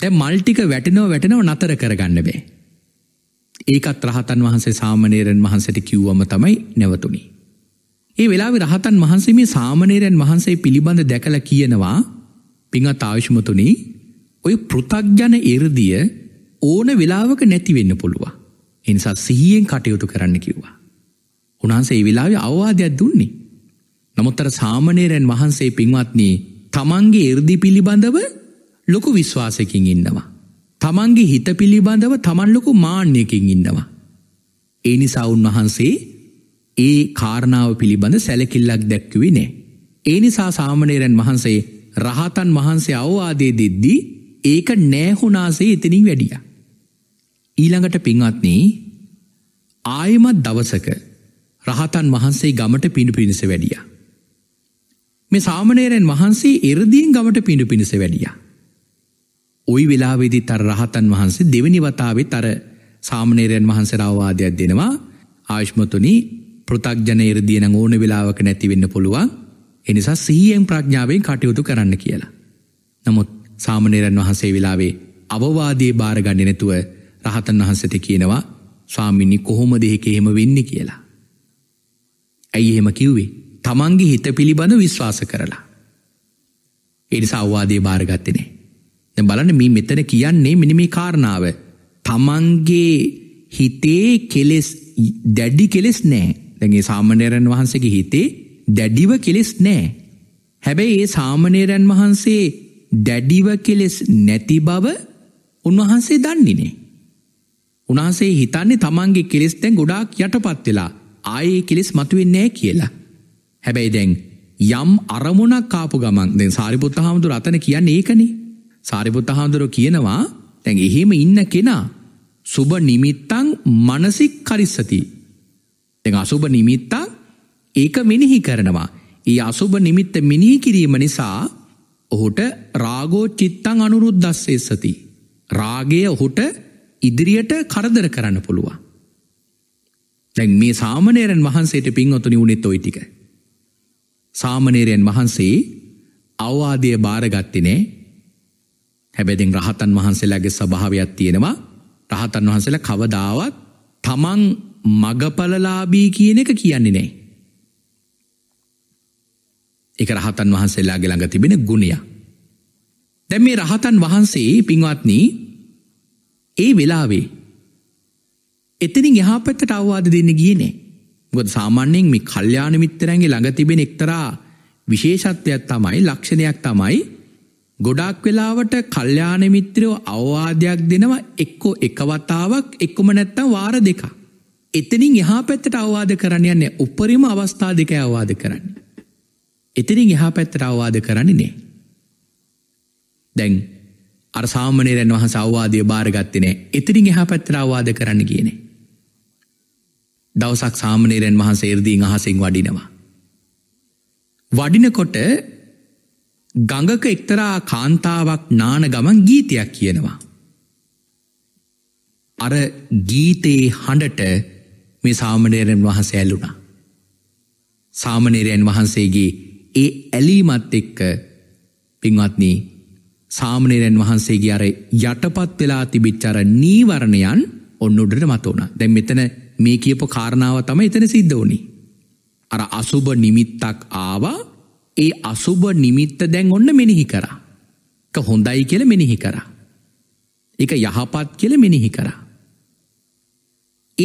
තැ මල්ටික වැටනෝ වැටනව නතර කරගන්න බේ. ඒකත් රහතන් වහන්සේ සාමනේරන් වහන්සට කිව්වම තමයි නැවතුනි. ඒ වෙලා රහතන් වහන්සේ මේ සාමනේරයන් වහන්සේ පිළිබඳ දැකල කියනවා පිංහත් ආවිශ්මතුනි ඔය පෘතක්ජන එරදිය ඕන වෙලාවක නැතිවෙන්න පුළුවන්. එනිසා සිහියෙන් කටයුතු කරන්න කිව්වා. උනාන්සේ වෙලාව අවවාදයක් දුන්නේ. නමුත්තර සාමනේරයන් වහන්සේ පින්වත්න්නේ තමන්ගේ එරදි පිළිබඳව ලොකු විශ්වාසකින් ඉන්නවා. තමන්ගේ හිත පිළිබඳව තමන්ලොකු මාන්‍යකින් ඉන්නවා. ඒනිසා උන්වහන්සේ ඒ කාරණාව පිළිබඳ සැලකිල්ලක් දැක්කවේ නෑ. ඒනිසා සාමනේරන් වහන්සේ රහතන් වහන්සේ අවවාදේ දෙද්දී ඒක නෑහුනාසේ එතනින් වැඩිය. ඊළඟට පින්වත්නේ ආයමත් දවසක රහතන් වහන්සේ ගමට පිඩු පිණිස වැඩිය. මේ සාමනේරෙන් වහන්සේ එරදීන් ගමට පිඩු පිණිස වැඩියා. ඔයි වෙලාවේදි තර රහතන් වහන්සේ දෙවනි වතාවේ තර සාමනේරයන් වහන්සරාවාදයක් දෙනවා ආශ්මතුනි පෘතක්ජන ඉරදියන ඕන වෙලාවක නැතිවෙන්න පුළුවන් එනිසා සීයෙන් ප්‍රඥාවෙන් කටයුතු කරන්න කියලා. නමුත් සාමනේරන් වහන්සේ වෙලාවේ අවවාදයේ භාරගන්න නැතුව රහතන් වහන්සට කියනවා ස්වාමිනි කොහොම දෙහෙක එහෙම වෙන්න කියලා. ඇයි එහෙම කිව්වේ තමන්ගේ හිත පිළිබඳ විශ්වාස කරලා. එනිසා අවවාදය භාරගත්තනේ. බලන්න මේ මෙතන කියන්නේ මෙනි මේ කාරණාව. තමන්ගේ හිතේ කෙලෙස් දැඩි කෙලෙස් නෑ දැගේ සාමනයරන් වහන්සගේ හිතේ දැඩිව කෙලෙස් නෑ. හැබැයි ඒ සාමනේරන් වහන්සේ දැඩිව කෙලෙස් නැති බව උන්වහන්සේ දන්නිනේ. උනාසේ හිතන්නේ තමන්ගේ කෙලෙස් තැන් ගොඩාක් යටපත් වෙලා ආයේ කෙලෙස් මතුවෙන් නෑ කියලා. හැබැයි දැන් යම් අරමුණක් කාපු ගමන් දෙ සාරිපුත්ත හාමුදුර අතන කියන්න ඒකනේ සාරිපුත්ත හාමුදුර කියනවා තැන් එහෙම ඉන්න කෙනා සුබ නිමිත්තං මනසික් කරිස්සති. දෙ අසුබ නිමිත්තං ඒක මෙනෙහි කරනවා. ඒ අසුබ නිමිත්ත මිනිහි කිරීම නිසා ඔහුට රාගෝච්චිත්තං අනුරුද්දස්සේසති. රාගය ඔහුට ඉදිරියට කරදර කරන්න පුළුවන්. දැන් මේ සාමනේරයන් වහන්සේට පින්වතුනි උනෙත් ওই ටික. සාමනේරයන් වහන්සේ අවවාදය බාරගත්තේ නෑ හැබැදින් රහතන් වහන්සේලාගේ ස්භාවයක් තියෙනවා රහතන් වහන්සේල කවදාවත් තමන් මගපලලාබී කියන එක කියන්නේ නෑ. එක රහතන් වහන්සේලාගේ ළඟ තිබෙන ගුණිය. දැම් මේ රහතන් වහන්සේ පින්වත්නී ඒ වෙලාවේ එතනින් එහා පැත්තට අවවාද දෙන්න ගියනේ ගොද සාමාන්‍යයෙන් මේ කල්්‍යාන මිත්තරැන්ගේ ළඟ තිබෙන එක්තරා විශේෂත්වයක් තමයි ලක්ෂණයක් තමයි ගොඩක් වෙලාවට කල්්‍යාන මිත්‍රයෝ අවවාදයක් දෙනවා එක්කෝ එකවතාවක් එක්කොම නැත්තම් වාර දෙක. එතනින් එහා පැත්තට අවවාද කරන්න යන්න උපරිම අවස්ථා දෙක අවවාද කරන්න. එතනින් එහා පැත්තට අවවාද කරන්නේ නේ. දැන් අරසාමනය රැන් වහ සවවාදය භාරගත්තිනේ එතිරින් එහා පැත්තරවාද කරන්න කියනෙ. දවසක් සාමනේරෙන් වහන්සේ එරදී අහසින් වඩිනවා. වඩිනකොට ගඟක එක්තරා කාන්තාවක් නාන ගමන් ගීතයක් කියනවා. අර ගීතයේ හඬට මේ සාමනේරයන් වහන්ස ඇලුනා. සාමනේරයන් වහන්සේගේ ඒ ඇලීමත් එක්ක පින්වත්නී සාමනේරයන් වහන්සේගේ අර යටපත් වෙලා තිබිච්චර නීවරණයන් ඔන්න උඩට මතුවුණ. දැන් මෙතන මේ කියපු කාරණාව තම එතන සිද්ධ වුණි. අර අසුභ නිමිත්තක් ආවා ඒ අසුභ නිමිත්ත දැන් ඔන්න මෙනෙහි කරා. එක හොඳයි කියල මෙනෙහි කරා. එක යහපත් කියල මෙනෙහි කරා.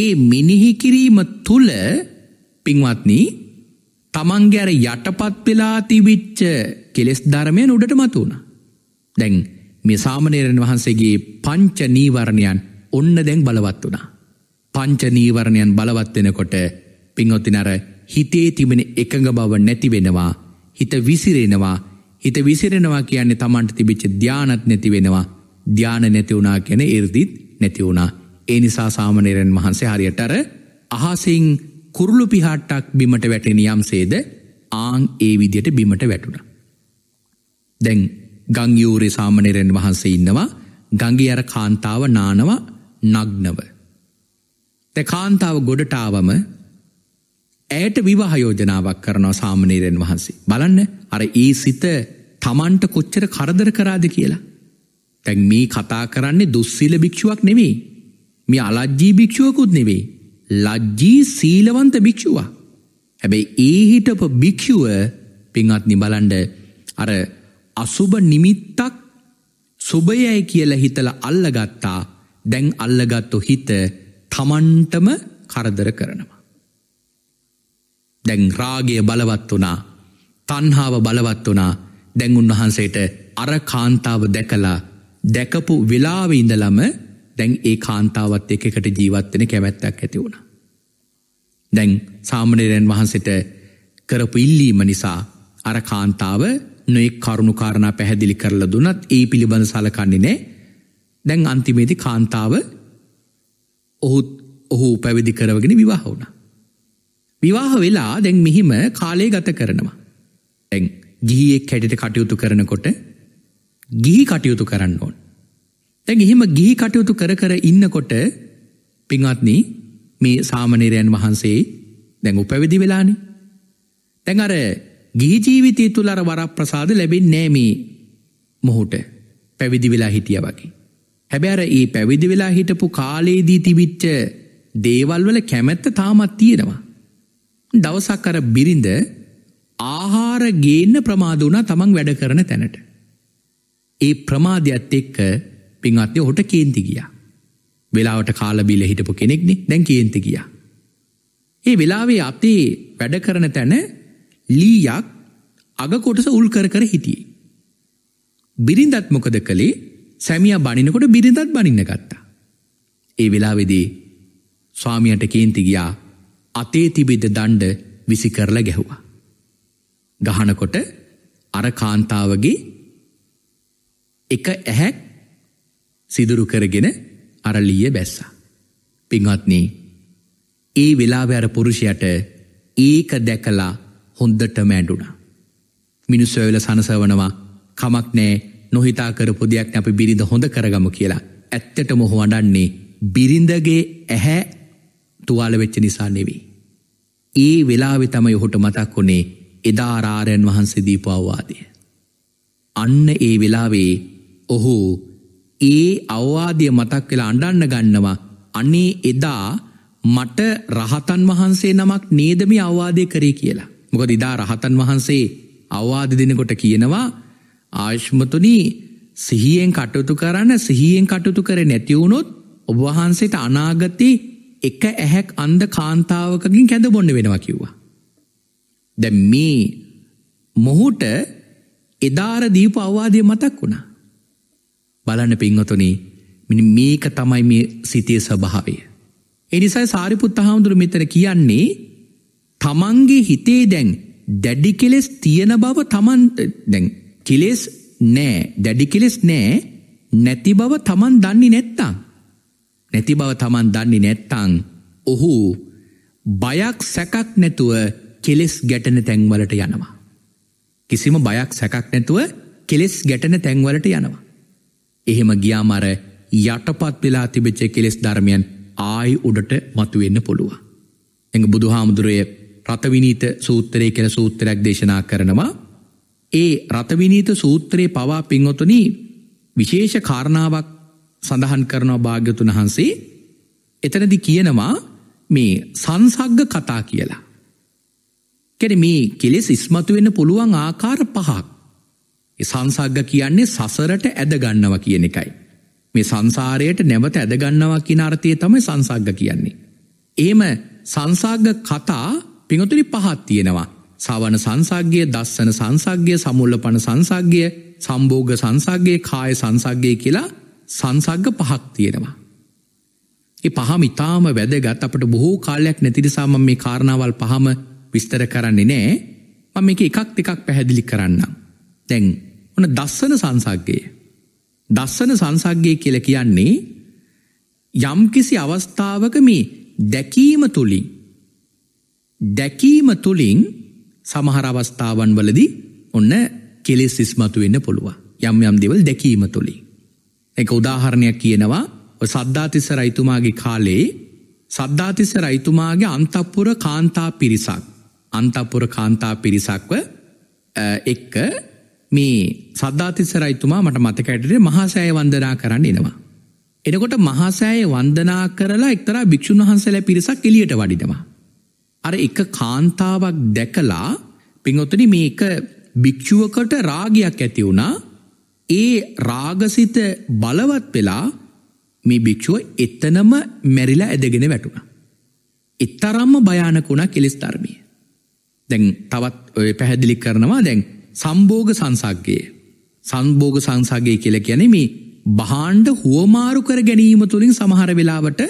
ඒ මෙනෙහි කිරීම තුළ පින්වත්නී තමන්ගේ අර යටපත් වෙලා තිබිච්ච කෙලෙස් ධර්මයන් උඩට මතුවුණ. දැන් මේ සාමනේරන් වහන්සේගේ පංච නීවරණයන් ඔන්න දැන් බලවත් වුණා. පංච නීවරණයන් බලවත් වෙනකොට පින්වත්ති නර හිතේ තිබෙන එකඟ බව නැති වෙනවා හිත විසිරෙනවා හිත විසිරෙනවා කියන්නේ තමන්ට තිබිච්ච ධ්‍යානත් නැති වෙනවා ධ්‍යාන නැතිවුණා කැන ඉර්දිත් නැතිවුණා. ඒ නිසා සාමනේරෙන් වහන්සේ හරියටර අහසිං කුරුළු පිහාට්ටක් බිමට වැටෙනියම් සේද ආං ඒ විදියට බිමට වැටුණ. දැන් ගංයූරේ සාමනේරෙන් වහන්සේ ඉන්නවා ගංගි අර කාන්තාව නානවා නග්නව. ත කාන්තාව ගොඩටාවම ඇයට විවාහයෝජනාවක් කරනවා සාමනීරයන් වහන්සේ. බලන්න අර ඒ සිත තමන්ට කොච්චර කරදර කරාද කියලා. තැන් මේ කතා කරන්නේ දුස්සිල භික්ෂුවක් නෙවේ. මේ අලජ්ජී භික්ෂුවකුත් නෙවේ. ලජ්ජී සීලවන්ත භික්ෂුවා. හැබැයි ඒහිටප භික්ෂුව පින්වත්නි බලන්ඩ අර අසුබ නිමිත්තක් සුභයයි කියල හිතල අල්ලගත්තා දැන් අල්ලගත්තු හිත තමන්ටම කරදර කරනවා. දැන් රාගය බලවත් වනා තන්හාාව බලවත් වනා දැන් උන්වහන්සේට අර කාන්තාව දැකලා දැකපු වෙලාව ඉඳලම දැන් ඒ කාන්තාවත් එකකට ජීවත්වෙන කැමැත්තක් ඇති වුණ. දැන් සාමනේරයන් වහන්සට කරපු ඉල්ලීම නිසා අර කාන්තාව නොෙක් කරුණුකාරණ පැහැදිලි කරලා දුනත් ඒ පිළිබඳ සලකන්නේනේ දැන් අන්තිමේදි කාන්තාව ඔහුත් ඔහු පැවිදි කරවගෙන විවාහ වුණා. විවාහ වෙලා දැන් මෙහිම කාලය ගත කරනවා. ඇැන් ගිහියෙක් හැටිට කටයුතු කරනකොට ගිහි කටයුතු කරන්න ඕන්. තැන් එහෙම ගිහි කටයුතු කර කර ඉන්නකොට පිංවත්න මේ සාමනේරයන් වහන්සේ දැඟු පැවිදි වෙලානි. තැන් අර ගිහිජීවිතය තුළර වරක් ප්‍රසාද ලැබෙන් නෑමේ මොහුට පැවිදි වෙලා හිටිය වගේ. හැබැර ඒ පැවිදි වෙලා හිටපු කාලයේදී තිවිච්ච දේවල්වල කැමැත්ත තාමත් තියෙනවා. දවසක් අර බිරිඳ ආහාර ගේන්න ප්‍රමාද වුණා තමන් වැඩ කරන තැනට. ඒ ප්‍රමාධයක්ත් එක්ක පින්වත්ය හොට කේන්ති ගිය. වෙලාවට කාලබිල හිටපු කෙනෙක්නෙ දැන් කේන්ති ගිය. ඒ වෙලාවේ අපේ වැඩ කරන තැන ලීයක් අගකොටස උල් කර කර හිටියේ. බිරිඳත් මොකද කළේ සැමිය බනිනකොට බිරිඳත් බනින්න ගත්තා. ඒ වෙලාවෙදේ ස්වාමියයට කේන්ති ගියා අතේ තිබිද දණ්ඩ විසි කරලා ගැහුවා. ගහනකොට අර කාන්තාවගේ එක ඇහැක් සිදුරු කරගෙන අරලිය බැස්සා. පිංහත්නී ඒ වෙලාවැර පුරුෂයට ඒක දැකලා හොන්දට මෑඩුනා. මිනිස්සොයල සනසවනවා කමක් නෑ නොහිතා කරපු දෙයක් අපි බිරිඳ හොඳ කරගම කියලා ඇත්තට මොහො අඩන්නේ බිරිඳගේ ඇහැ තුවාල වෙච්ච නිසා නෙවෙයි. ඒ වෙලාවෙ තමයි ඔහොට මතක් වුණේ එදාරාරයන් වහන්සේ දීපවවාදය. අන්න ඒ වෙලාවේ ඔහු ඒ අවවාදය මතක් වෙලා අඩන්න ගන්නවා අනේ එදා මට රහතන් වහන්සේ නමක් නේදමි අවවාදය කරේ කියලා. මොකද ඉදා රහතන් වහන්සේ අවවාද දෙනකොට කියනවා ආශ්මතුනි සිහියෙන් කටයුතු කරන්න සිහියෙන් කටයුතු කර නැතිවුණොත් ඔබවහන්සේට අනාගතේ එක ඇහැක් අන්ද කාන්තාවකින් කැඳ බොන්න වෙනවා කිව්වා. ද මේ මොහුට එදාර දීප අවවාදය මතක් වුණා. බලන්න පින්වතුනේ මිනි මේක තමයි මේ සිතේ ස්වභාවය. එනිසයි සාරිපුත්ත හාමුදුරු මෙතර කියන්නේ තමන්ගේ හිතේ දැන් දැඩි කෙලෙස් තියෙන බව තමන් දැන් කෙලෙස් නෑ දැඩි කෙලෙස් නෑ නැති බව තමන් දන්නේ නැත්තං. නැති බව තමන් දන්නේ නැත්තං ඔහු බයක් සැකක් නැතුව කෙලෙස් ගැටන තැන්වලට යනවා. කිසිම බයක් සැකක් නැතුව කෙලෙස් ගැටන තැන්වලට යනවා. එහෙම ගියාමර යටපත් වෙලා තිබච්ච කෙලෙස් ධර්මයන් ආයි උඩට මතුවෙන්න පුළුව. එඟ බුදුහාමුදුරය රථවිනීත සූත්‍රය කෙන සූත්‍රයක් දේශනා කරනවා. ඒ රථවිනීත සූත්‍රයේ පවා පින්වතුනී විශේෂ කාරණාවක් සඳහන් කරනවා භාග්‍යතුන් වහන්සේ එතනදි කියනවා මේ සංසග්ග කතා කියලා. කෙන මේ කෙලෙස් ඉස්මතු වෙන්න පුළුවන් ආකාර පහක්. සංසග්ග කියන්නේ සසරට ඇදගන්නවා කියන එකයි. මේ සංසාරයට නැවත ඇදගන්නවා කියන අර්ථය තමයි සංසග්ග කියන්නේ. ඒම සංසාග්ග කතා පිඟතුරි පහත් තියෙනවා. සවන සංසාග්‍යය දස්සන සංසාග්‍යය සමුල්ල පන සංසාග්‍යය සම්භෝග සංසාගගේ කාය සංසාග්‍යය කියලා සංසග්ග පහක් තියෙනවා. ඒ පහම ඉතාම වැදගත් අපට බොහෝ කාලයක් නැතිරිසාම මේ කාරණාවල් පහම විස්තර කරන්නේ නෑ මම එක එකක් දෙකක් පැහැදිලි කරන්න. තැන් ඕන දස්සන සංසක්ගය. දස්සන සංසක්ගය කියල කියන්නේ යම්කිසි අවස්ථාවක මේ දැකීම තුළින් දැකීම තුළින් සමහර අවස්ථාවන් වලදී ඔන්න කෙලෙස් ඉස්මතු වෙන්න පුළුව යම් යම් දෙවල් දැකීම තුළින්. එක උදාහරණයක් කියනවා සද්ධාතිස රයිතුමාගේ කාලේ සද්ධාතිස රයිතුමාගේ අන්තපපුර කාන්තා පිරිසක් අන්තපපුර කාන්තා පිරිසක්ව එක්ක මේ සද්ධාතිස රයිතුමා මට මතකැටරේ මහාසෑය වන්දනා කරන්න එනවා. එනකොට මහාසෑය වන්දනා කරලා එක්තරා භික්‍ෂූන් වහන්සල පිරිසක් එලියට වඩිනවා. අර එක කාන්තාවක් දැකලා පිංඔතන මේ එක භික්‍ෂුවකට රාගයක් ඇති වුණා ඒ රාගසිත බලවත් වෙලා මේ භික්‍ෂුව එත්තනම මැරිලා ඇදගෙන වැටුණ. එත්තරම්ම භයානකුණ කෙලෙස් ධර්මය. දැන් තවත් ඔය පැහැදිලි කරනවා දැන් සම්බෝග සංසක්ගේ සම්බෝග සංසාගේ කියල කියැන මේ බහාණ්ඩ හුවමාරු කර ගැනීම තුළින් සමහර වෙලාවට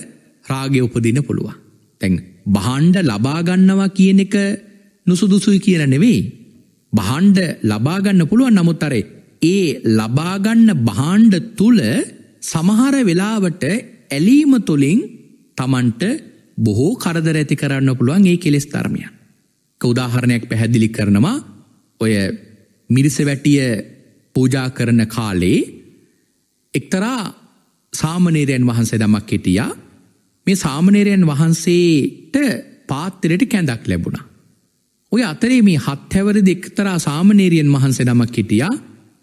රාගය උපදින පුළුවන්. තැන් බහාණ්ඩ ලබාගන්නවා කියන එක නුසුදුසුයි කියන නෙවෙයි. බහාණ්ඩ ලබාගන්න පුළුවන් නමුත්තරේ ඒ ලබාගන්න භාණ්ඩ තුළ සමහර වෙලාවට ඇලීම තුළින් තමන්ට බොහෝ කරදර ඇති කරන්න පුළුවන් ඒ කෙලෙස් ධර්මයන්. කෞදාහරණයක් පැහැදිලි කරනවා ඔය මිරිස වැටිය පූජා කරන කාලේ එක්තරා සාමනේරයන් වහන්සේ දමක් හිටියා මේ සාමනේරයන් වහන්සේට පාත්තරයට කැඳක් ලැබුණා. ඔය අතරේ මේ හත්හැවරදි එක්තරා සාමනේරියන් වහන්සේ නමක් හිටියා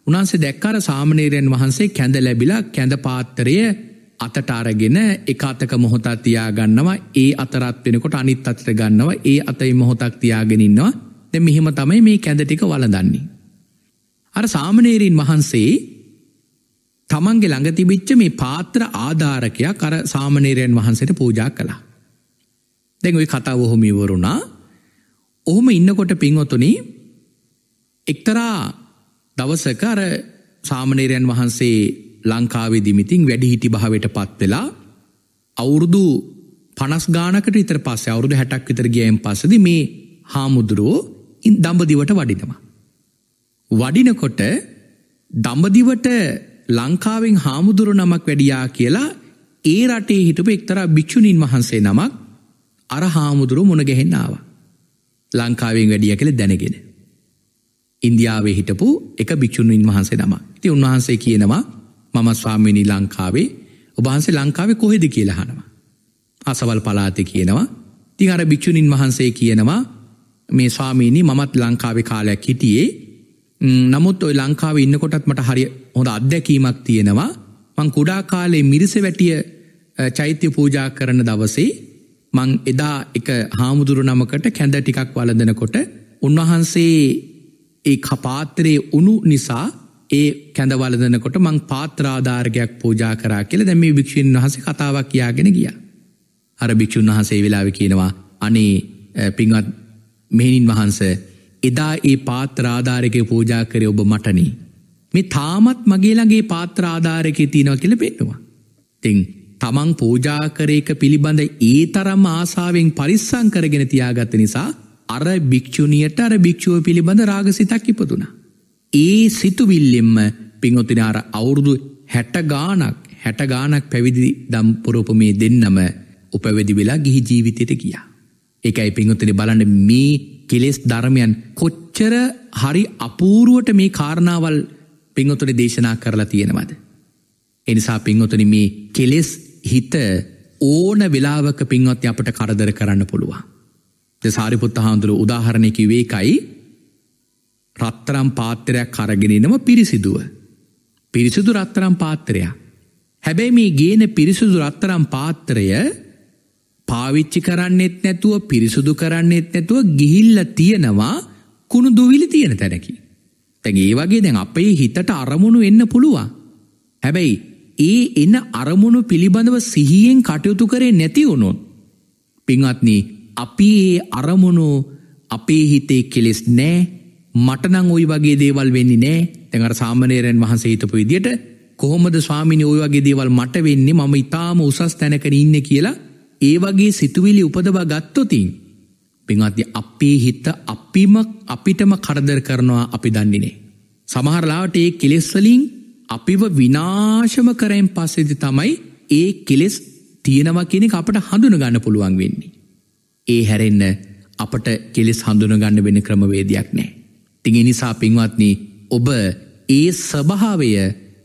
උන්හන්සේ දැක්කර සාමනේරයන් වහන්සේ කැඳ ලැබිලා කැඳ පාත්තරය අතට අරගෙන එක අතක මොහොතා තියාගන්නවා ඒ අතරත් වෙනකොට අනිත් අතට ගන්නවා ඒ අතයි මොහොතක් තියාගෙනන්නවා දෙ මෙහෙම තමයි මේ කැඳටික වලදන්නේ. අර සාමනේරීන් වහන්සේ තමන්ගේ ළඟතිබිච්ච මේ පාත්‍ර ආධාරකයක් කර සාමනේරයන් වහන්සට පූජා කළා. දැන් ඔයි කතා ඔහොම ඉවරුණා ඔහොම ඉන්නකොට පින්වතුනි එක්තරා දවසක අර සාමනේරයන් වහන්සේ ලංකාවේ දිමිතින් වැඩිහිටි භාවයට පත් වෙලා අවුරුදු පනස් ගානකට ඉතර පස්සේ අවුරුදු හැටක් විතර ගියයෙන් පසද මේ හාමුදුරුවෝ ඉන් දඹදිවට වඩිනවා. වඩිනකොට දඹදිවට ලංකාවෙන් හාමුදුරු නමක් වැඩියා කියලා ඒ රටේ හිටපු එක්තර භික්‍ෂුණීන් වහන්සේ නමක් අර හාමුදුරු මොනගැහෙන්නාව. ලංකාවෙන් වැඩිය කළ දැනගෙන. ඉන්දියාවේ හිටපු එක භික්‍ෂුණීන් වහන්සේ නම ති උන්වහන්සේ කියනවා මම ස්වාමිනි ලංකාවේ ඔබහන්සේ ලංකාවේ කොහෙද කියලහනවා. අසවල් පලාතය කියනවා තිහර භික්‍ෂුණින් වහන්සේ කියනවා මේ ස්වාමීනී මමත් ලංකාවේ කාලයක් හිටියේ නමුත් ඔයි ලංකාව ඉන්නකොටත් මට හරි හොඳ අත්දැකීමක් තියෙනවා මං කුඩා කාලේ මිරිස වැටිය චෛත්‍ය පූජා කරන දවසේ මං එදා එක හාමුදුරු නමකට කැඳ ටිකක් වලදනකොට උන්වහන්සේ ඒ කපාත්‍රයේ උනු නිසා ඒ කැඳවලදනකොට මං පාත්‍රාධාර්ගයක් පූජා කරා කියල දැම භික්ෂූන් වහස කතාවක් කියාගෙන ගිය. අර භික්‍ෂූන් වහසේ වෙලාව කියනවා අනේ පිංවත් මෙහිනින් වහන්ස එදා ඒ පාත්‍රාධාරක පූජා කරය ඔබ මටනේ. මේ තාමත් මගේලගේ පාත්‍රාධාරකය තියෙනව කියල පෙන්නවා. තිං තමන් පූජාකරයක පිළිබඳ ඒ තරම් ආසාාවෙන් පරිස්සං කරගෙන තියාගත්ත නිසා අර භික්‍ෂුණියට අර භික්‍ෂුව පිළිබඳ රාගසිතක් ඉපදුනා. ඒ සිතුවිල්ලෙම්ම පිංහොතිනාර අවුරුදු හැට ගානක් හැට ගානක් පැවිදි දම්පුරොප මේ දෙන්නම උපැවිදි වෙලා ගිහි ජීවිතයට ගියා. එකයි පිංහොතනි බලන්න මේ කෙලෙස් ධර්මයන් කොච්චර හරි අපූරුවට මේ කාරණාවල් පිංහොතුනි දේශනා කරලා තියෙනවද. එනිසා පිංහොතනි මේ කෙලෙස් හිත ඕන වෙලාවක පින්වත්ති අපට කරදර කරන්න පුළුවන්. සාරිපුත්ත හාමුදුරුව උදාහරණයකි වේකයි රත්තරම් පාත්තරයක් කරගෙනනම පිරිසිදුව. පිරිසිදු රත්තරම් පාත්තරයක්. හැබැයි මේ ගේන පිරිසුදු රත්තරම් පාත්තරය පාවිච්චි කරන්නෙත් නැතුව පිරිසුදු කරන්නෙත් නැතුව ගිහිල්ල තියෙනවා කුණු දුවිලි තියෙන තැනකි. තැන් ඒ වගේ දැන් අපේ හිතට අරමුණු එන්න පුළුවන්. හැබැයි ඒ එන්න අරමුණු පිළිබඳව සිහියෙන් කටයුතු කරේ නැති වුණොත්. පිංවත්නී අපි ඒ අරමුණු අපේ හිතේ කෙලෙස් නෑ මටනං ඔයි වගේ දේවල් වෙන්නේ නෑ තැඟර සාමනේරයන් වහන්ස හිතපු විදියට කොහොමද ස්වාමිනි ඔය වගේ දේවල් මට වෙන්නේ මම ඉතාම උසස් තැනකර ඉන්න කියලා ඒ වගේ සිතුවිලි උපදවා ගත්තොතින් පිංහත්ති අපේ හිත්ත අපිම අපිටම කරදර කරනවා අපි දන්නේනේ. සමහරලාට ඒ කෙලෙස්සලින් අපිව විනාශම කරයෙන් පස්සෙදි තමයි ඒ කෙලෙස් තියෙනවා කෙනෙ අපට හඳුන ගන්න පුළුවන් වෙන්නේ. ඒ හැරෙන්න අපට කෙලෙස් හඳුනගන්න වෙන ක්‍රමවේදයක් නෑ. තිං එනිසා පින්වත්නී ඔබ ඒ ස්භාවය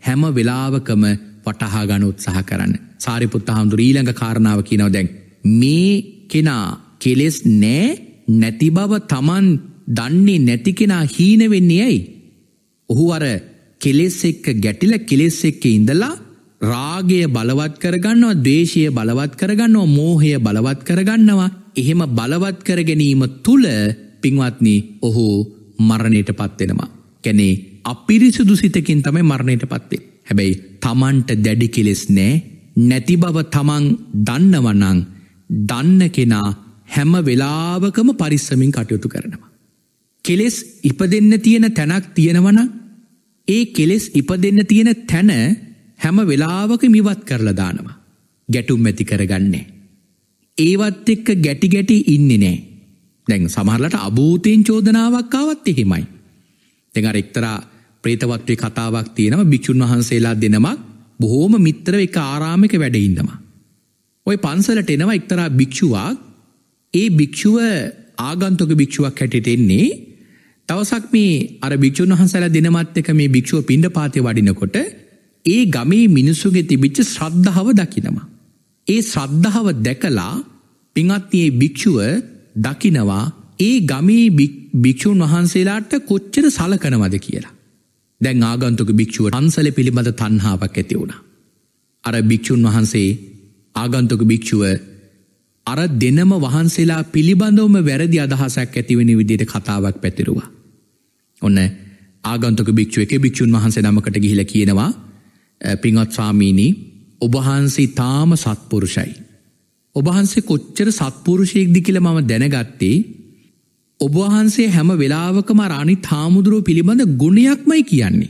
හැම වෙලාවකම පටහාගනුත් සහ කරන්න සාරිපපුත්ත හාමුදුර ඊළඟ කාරණාව කියනව දැන්. මේ කෙනා කෙලෙස් නෑ නැති බව තමන් දන්නේ නැති කෙනා හීනවෙන්නේ ඇයි. ඔහු අර කෙලෙස් එක්ක ගැටිල කෙලෙස් එක්ක ඉඳලා රාගය බලවත් කරගන්නවා දේශය බලවත් කරගන්නවා මෝහය බලවත් කරගන්නවා එහෙම බලවත් කර ගැනීම තුළ පින්වත්නි ඔහු මරණයට පත්වෙනවා. කැනේ අපිරිසුදු සිතකින් තමයි මරණයට පත්වේ. හැබැයි තමන්ට දැඩි කෙලෙස් නෑ නැති බව තමන් දන්නවනං දන්න කෙනා හැම වෙලාවකම පරිස්සමින් කටයුතු කරනවා. කෙලෙස් ඉප දෙන්න තියෙන තැනක් තියෙනවන ඒ කෙලෙස් ඉප දෙන්න තියෙන තැන හැම වෙලාවක මිවත් කරලදානවා. ගැටුම් ඇති කරගන්නේ. ඒවත් එක්ක ගැටි ගැටි ඉන්නේ නෑ. දැන් සමහරලට අභූතයෙන් චෝදනාවක්කාවත් එහෙමයි. දෙඟ එක්තරා ප්‍රේතවත්වය කතාවක් තියෙනම භික්‍ෂූන් වහන්සේලා දෙනමක් බොහෝම මිත්‍ර එක ආරාමික වැඩඉන්නවා. ඔය පන්සලට එනව එක්තරා භික්‍ෂුවක් ඒ භික්‍ෂුව ආගන්තක භික්‍ෂුවක් හැටිටෙන්නේ තවසක් මේ අර භික්‍ෂූන් වහන්සල දෙනමත්තක මේ භික්‍ෂුව පිඩ පාතය වඩිනකොට ඒ ගමේ මිනිස්සුගේ තිබිච්ච ශ්‍රද්ධාව දකිනවා. ඒ ශ්‍රද්ධාව දැකලා පිංහත්තියේ භික්‍ෂුව දකිනවා ඒ ගමී භික්‍ෂූන් වහන්සේලාට කොච්චර සලකනවද කියලා. දැන් ආගන්තුක භික්‍ෂුව අන්සල පිළිබඳ තන්හාාවක් ඇති වුණ. අර භික්‍ෂූන් වහන්සේ ආගන්තුක භික්‍ෂුව අර දෙනම වහන්සේලා පිළිබඳවම වැරදි අදහසක් ඇතිවෙන විදිට කතාවක් පැතිරුවා. ඔන්න ආගන්තුක භික්ෂුව එක භික්‍ෂූන් වහන්සේ නමකට ගිහිල කියනවා පින්වත් ස්වාමීණී ඔබහන්සේ තාම සත්පුරුෂයි. ඔබහන්සේ කොච්චර සත්පුරුෂයෙක්දි කියල මම දැනගත්තේ ඔබහන්සේ හැම වෙලාවකම රානි තාමුදුරුව පිළිබඳ ගුණයක්මයි කියන්නේ.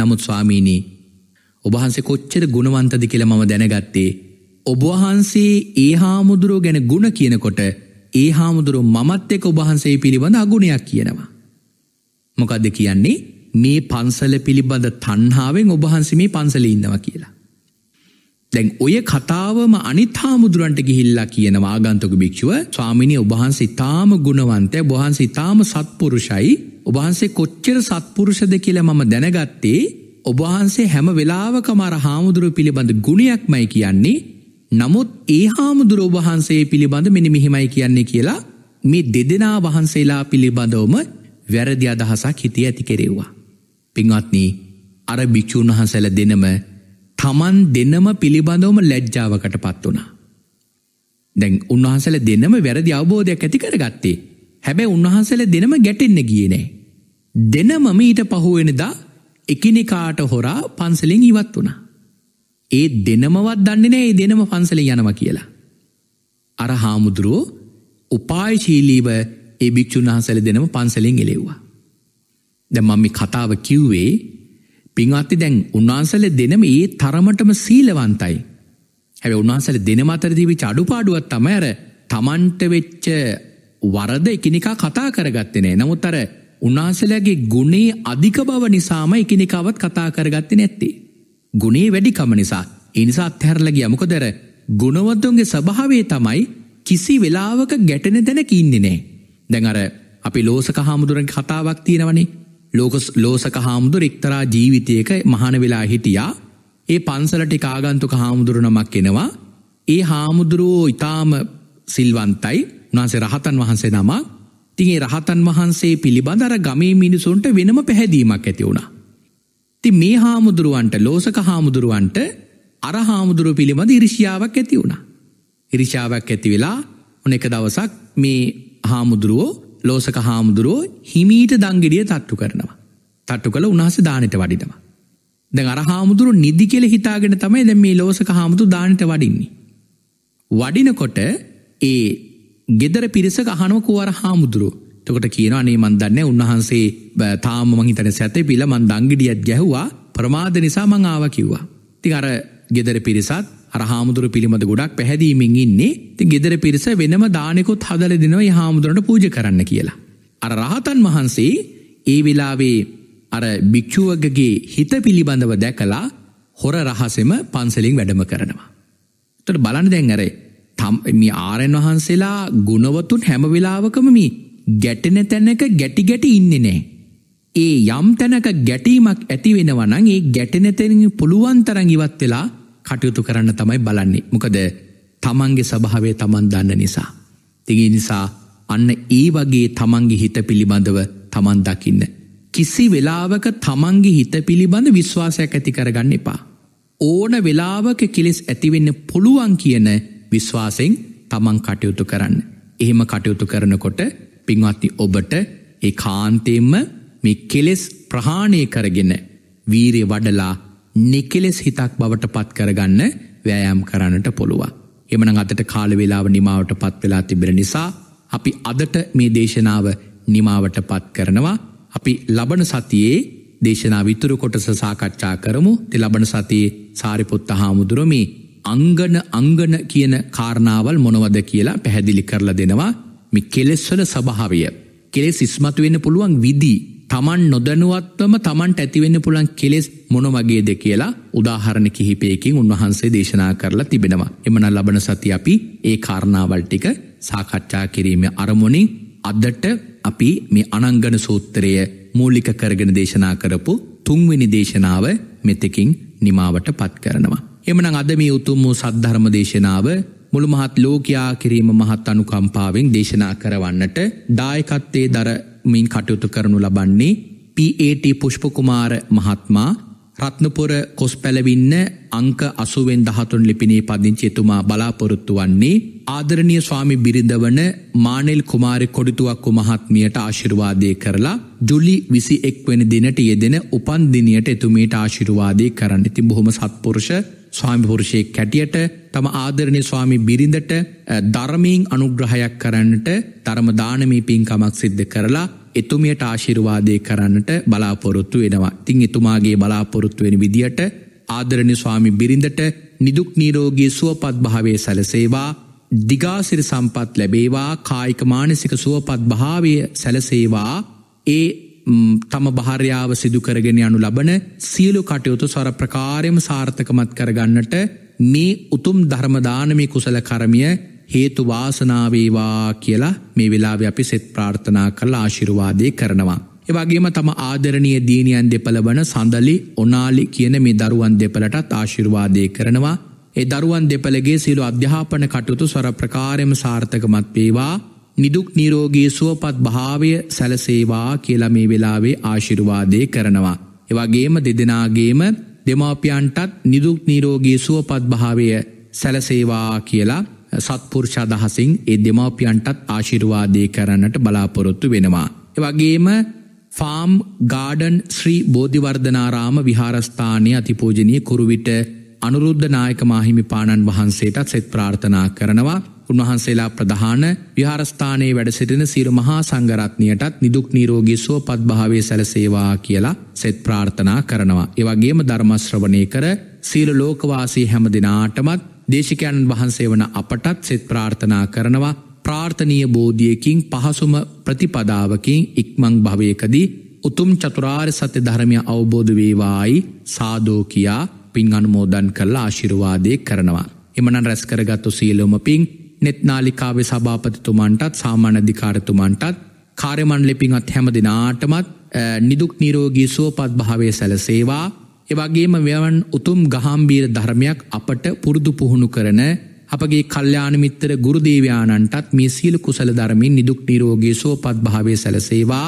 නමුත් ස්වාමීනී ඔබහන්සේ කොච්චර ගුණවන්තද කියල මම දැනගත්තේ ඔබහන්සේ ඒ හාමුදුරුව ගැන ගුණ කියනකොට ඒ හාමුදුරුව මමත් එක් ඔබහන්සේ පිළිබඳ අගුණයක් කියනවා. මොකදද කියන්නේ මේ පන්සල පිළිබඳ තන්හාාවෙන් ඔබහන්සේ මේ පන්සල ඉන්නවා කියලා. දැන් ඔය කතාවම අනිතා මුදුරන්ට ගිහිල්ලා කියනවා ආගන්තුක භික්ෂුව ස්වාමිනී ඔබහන්ස ඉතාම ගුණවන්තය බොහන්ස ඉතාම සත්පුරුෂයි ඔබහන්සේ කොච්චර සත්පුරුෂද කියල මම දැනගත්තේ ඔබහන්සේ හැම වෙලාවක මර හාමුදුරු පිළිබඳ ගුණයක්මයි කියන්නේ නමුත් ඒ හාමුදුර ඔබහන්සේ පිළිබඳ මෙනි මෙහෙමයි කියන්නේ කියලා මේ දෙදෙනා වහන්සේලා පිළිබඳවම වැරදි අදහසක් හිතිය ඇති කෙරෙව්වා. පින්වත්නී අර භික්‍ෂූන් වහන්සැල දෙනම තමන් දෙන්නම පිළිබඳවම ලැජ්ජාවකට පත් වුණා. දැන් උන්වහන්සල දෙනම වැරදි අවබෝධයක් ඇති කරගත්තේ. හැබැ උන්වහන්සල දෙනම ගැටෙන්න ගියනේ. දෙනමම ඊට පහුවෙනදා එකනෙකාට හොරා පන්සලෙන් ඉවත් වුණා. ඒ දෙනමවත් දන්නේනේ ඒ දෙනම පන්සල යනව කියලා. අර හාමුදුරුවෝ උපායශීලීව ඒ භික්‍ෂුන් වහන්සල දෙනම පන්සලෙන් එලෙව්වා. දැ මම්මි කතාව කිව්වේ පින්වත්ති දැන් උන්වහන්සල දෙනම ඒ තරමටම සීලවන්තයි. හැව උන්වහන්සල දෙනම අතරදිවිච අඩුපාඩුවත් තමඇර තමන්ට වෙච්ච වරද එකනිකා කතා කරගත්තනේ නමුත් අර උන්වහන්සලගේ ගුණේ අධික බව නිසාම එකනිකාවත් කතා කරගත්ත නැත්ති. ගුණේ වැඩිකම නිසා ඉනිසා අත්හැරලගේ යමකදර ගුණවත්තුන්ගේ සභාවේ තමයි කිසි වෙලාවක ගැටෙන දැන කින්නෙනේ. දැන් අර අපි ලෝසක හාමුදුරන් කතාවක් තියෙනවනේ ලෝකස් ලෝසක හාමුදුර එක්තරා ජීවිතයක මහන වෙලා හිටියා ඒ පන්සලටි කාගන්තුක හාමුදුරනමක් කෙනවා ඒ හාමුදුරුවෝ ඉතාම සිල්වන්තයි උනාසේ රහතන් වහන්සේ නමක් තිගේ රහතන් වහන්සේ පිළිබඳර ගමේ මිනිසුන්ට වෙනම පැහැදීමක් ඇති වුණා. ති මේ හාමුදුරුවන්ට ලෝසක හාමුදුරුවන්ට අර හාමුදුරුව පිළිබඳ ඉරිෂියාවක් ඇති වුණා. ඉරිෂාවක් ඇති වෙලා ඔන එක දවසක් මේ හාමුදුරුවෝ ලෝසක හාමුදුරුවෝ හිමීට දංගෙඩිය තට්ටු කරනවා. තට්ටු කළ උනාස දානට වඩිනවා. දැ අර හාමුදුරු නිදි කෙල හිතාගෙන තමයි දැ මේ ලෝසක හාමුතු දානට වඩින්නේ. වඩිනකොට ඒ ගෙදර පිරිස ගහනෝකුවර හාමුදුරුව තකට කියන අනේ මන්දන්න උන්වහන්සේ තාම මහිතන සැත පිල මන් දංගිඩියත් ගැහවා ප්‍රමාද නිසා මං ආව කිව්වා. ති අර ගෙදර පිරිසත් හාමුදුර පිළිබඳ ගොඩක් පැහැදීමෙන් ඉන්නේ ති ගෙදර පිරිස වෙනම දානෙකොත් හදල දෙනව හාමුදුරට පූජ කරන්න කියලා. අර රහතන් වහන්සේ ඒ වෙලාවේ අර භික්‍ෂුවගගේ හිත පිළිබඳව දැකලා හොර රහසෙම පන්සලින් වැඩම කරනවා. තට බලන දැන්ගරේ තම් ආරයන් වහන්සේලා ගුණවතුන් හැම වෙලාවකම මේ ගැටෙන තැනක ගැටි ගැටි ඉන්නේනෑ. ඒ යම් තැනක ගැටීමක් ඇති වෙනවනං ඒ ගැටෙනතැනින් පුළුවන්තරං ඉවත් වෙලා කටයුතු කරන්න තමයි බලන්නේ මොකද තමන්ගේ සභාවේ තමන් දන්න නිසා. තිගේ නිසා අන්න ඒ වගේ තමන්ගේ හිත පිළිබඳව තමන් දකින්න. කිසි වෙලාවක තමන්ගේ හිත පිළිබඳ විශ්වාසයක් ඇති කරගන්න එපා. ඕන වෙලාවක කෙලෙස් ඇතිවෙන්න පුළුවන් කියන විශ්වාසෙන් තමන් කටයුතු කරන්න. එහෙම කටයුතු කරනකොට පින්වත්ති ඔබට ඒ කාන්තෙම්ම මේ කෙලෙස් ප්‍රහාණය කරගෙන වීරය වඩලා නිකෙලෙස් හිතක් බවට පත් කරගන්න වෑයම් කරන්නට පොළුවන්. එමන අතට කාලවෙලාව නිමාවට පත්වෙලා තිබෙන නිසා අපි අදට මේ දේශනාව නිමාවට පත් කරනවා අපි ලබන සතියේ දේශනා විතුරු කොටස සාකච්ඡා කරමු ති ලබන සතියේ සාරිපුත්ත හාමුදුරමි අංගන අංගන කියන කාරණාවල් මොනවද කියලා පැහැදිලි කරලා දෙනවා මි කෙලෙස්වල සභාවය කෙලෙස් ඉස්මතු වෙන්න පුළුවන් විදිී තමන් නොදනුවත්වම තමන්ට ඇතිවෙන්න පුළන් කෙලෙස් මොනවගේද කියලා උදාහරණ කිහිපයකින් උන්වහන්සේ දේශනා කරලා තිබෙනවා. එමන ලබන සති අපි ඒ කාරණාවල්ටික සාකච්ඡා කිරීම අරමුණින් අදට අපි මේ අනංගන සූත්‍රය මූලික කරගෙන දේශනා කරපු තුන්වෙනි දේශනාව මෙතකින් නිමාවට පත් කරනවා. එමන අද මේ උතුම් වූ සද්ධර්ම දේශනාව මුළු මහත් ලෝකයා කිරීම මහත් අනුකම්පාවෙන් දේශනා කරවන්නට දායකත්තේ දර මෙයින් කටයුතු කරනු ලබන්නේ PAT පුෂ්පකුමාර මහත්මා රත්නපුර කොස් පැලවින්න අංක අසුවෙන් දහතුන් ලිපිනේ පදිංචිතුමා බලාපොරොත්තු වන්නේ ආදරණය ස්වාමි බිරිඳවන මානෙල් කුමාරි කොඩිතුවක්කු මහත්මියට ආශිරවාදය කරලා ජුලි විසි එක්වෙන දිනට යෙදෙන උපන්දිනයට එතුමීට ආශිරවාදය කරන්න ඉතින් බොහොම සත්පුරුෂ ස්වාමිපුරුෂය කැටියට තම ආදරණය ස්වාමි බිරිඳට ධර්මීන් අනුග්‍රහයක් කරන්නට ධර්ම දානමී පින්කමක් සිද්ධ කරලා එතුමියට ආශිරවාදය කරන්නට බලාපොරොත්තු වෙනවා. තිං එතුමාගේ බලාපොරොත්තු වෙන විදිහට ආදරණ ස්වාමි බිරිඳට නිදුක් නීරෝගේ සුවපත් භාවේ සැලසේවා දිගාසිරි සම්පත් ලැබේවා කායික මානසික සුවපත් භාවය සැලසේවා ඒ තම භාරයාව සිදුකරගෙන යනු ලබන සියලු කටයුතු සොර ප්‍රකාරයම සාර්ථකමත් කරගන්නට මේ උතුම් ධර්මදානමි කුසල කරමිය හේතු වාසනාවේවා කියලා මේ වෙලාව අපි සෙත් ප්‍රාර්ථනා කළ ආශිරුවාදය කරනවා. ඒවගේම තම ආදරණය දීනියන් දෙපළ වන සඳලි ඔනාලි කියන මේ දරුවන් දෙපළටත් ආශිර්වාදය කරනවා. ඒ දරුවන් දෙපළගේ සිලු අධ්‍යාපන කටයුතු සොර ප්‍රකාරයම සාර්ථකමත් වේවා නිදුක් නිරෝගේ සුවපත් භාවය සැලසේවා කියලා මේ වෙලාවේ ආශිරුවාදය කරනවා. එවගේම දෙදෙනගේම දෙමාපියන්ටත් නිදුක් නිරෝගේ සුවපත් භාවය සැලසේවා කියලා සත්පුර්ෂ අදහසින් ඒ දෙමාපියන්ටත් ආශිරුවාදය කරන්නට බලාපොරොත්තු වෙනවා. එවගේම ෆාම් ගාඩන් ශ්‍රී බෝධිවර්ධනාරාම විහාරස්ථානය අතිපෝජනය කුරුවිට අනුරුද්ධ නායක මාහිමි පාණන් වහන්සේටත් සෙත් ප්‍රාර්ථනා කරනවා උන්වහන්සේලා ප්‍රධාන විහාරස්ථානයේ වැඩසිටින සිරු මහා සංගරත්නයටත් නිදුක් නීරෝගී සුවපත් භාවය සැලසේවා කියලා සෙත් ප්‍රාර්ථනා කරනවා. එවගේම ධර්මශ්‍රවනය කර සීල ලෝකවාසී හැම දෙනාටමත් දේශිකයන් වහන්සේ වන අපටත් සෙත් ප්‍රාර්ථනා කරනවා ප්‍රාර්ථනීය බෝධියකින් පහසුම ප්‍රතිපදාවකින් ඉක්මං භවයකදී උතුම් චතුරාර් සත්‍ය ධර්මය අවබෝධ වේවායි සාදෝකයා පින් අනුමෝදන් කරලා ආශිරුවාදය කරනවා. එමනන් රැස්කරගත්තු සීලොම පින් නෙත්නාලිකාවේ සභාපතිතුමන්ටත් සාමානධිකාරතුමන්ටත් කාරමන් ලිපින්ත් හැම දෙනාටමත් නිදුක් නිරෝගී සුවපත් භාවය සැලසේවා එවගේම මෙවන් උතුම් ගහම්බීර ධර්මයක් අපට පුරුදු පුහුණු කරන අපගේ කල්්‍යානමිත්තර ගුරුදේවයාණන්ටත් මේ සීල කුසල ධර්මින් නිදුක් නිරෝගේ සෝපත් භාවය සැලසේවා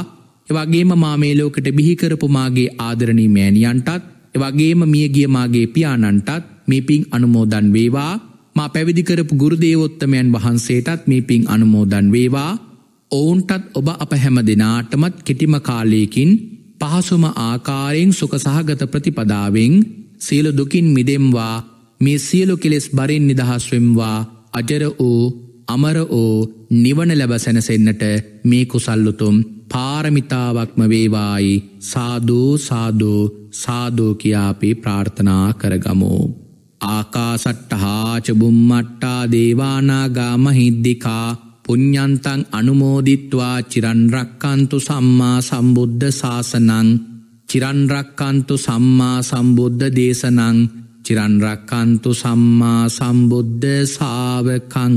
එවගේම මාමේලෝකට බිහිකරපුමාගේ ආදරණී මෑණියන්ටත් එවගේම මියගියමාගේ පියාණන්ටත් මේ පින් අනුමෝදන් වේවා මා පැවිදිකරපු ගුරුදේවොත්තමයන් වහන්සේටත් මේ පින් අනුමෝදන් වේවා ඔවුන්ටත් ඔබ අප හැම දෙනාටමත් කෙටිම කාලයකින් පහසුම ආකාරයෙන් සුක සහගත ප්‍රතිපදාවෙන් සියලු දුකින් මිදෙම්වා මේ සියලු කෙලෙස් බරින් නිදහස්වෙම්වා අජර වූ අමර වූ නිවන ලැබසැනසෙන්න්නට මේ කුසල්ලුතුම් පාරමිතාවක්ම වේවායි සාධූ සාධූ සාධෝ කියාපි ප්‍රාර්ථනා කරගමෝ. ආකාසට්ටහාච බුම්මට්ටා දේවානාගාමහිද්දිකා පුඤ්ඥන්තං අනුමෝදිත්වා චිරන්රක්කන්තු සම්මා සම්බුද්ධ සාසනං චිරන්රක්කන්තු සම්මා සම්බුද්ධ දේශනං චිරන්රක්කන්තු සම්මා සම්බුද්ධ සාාවකං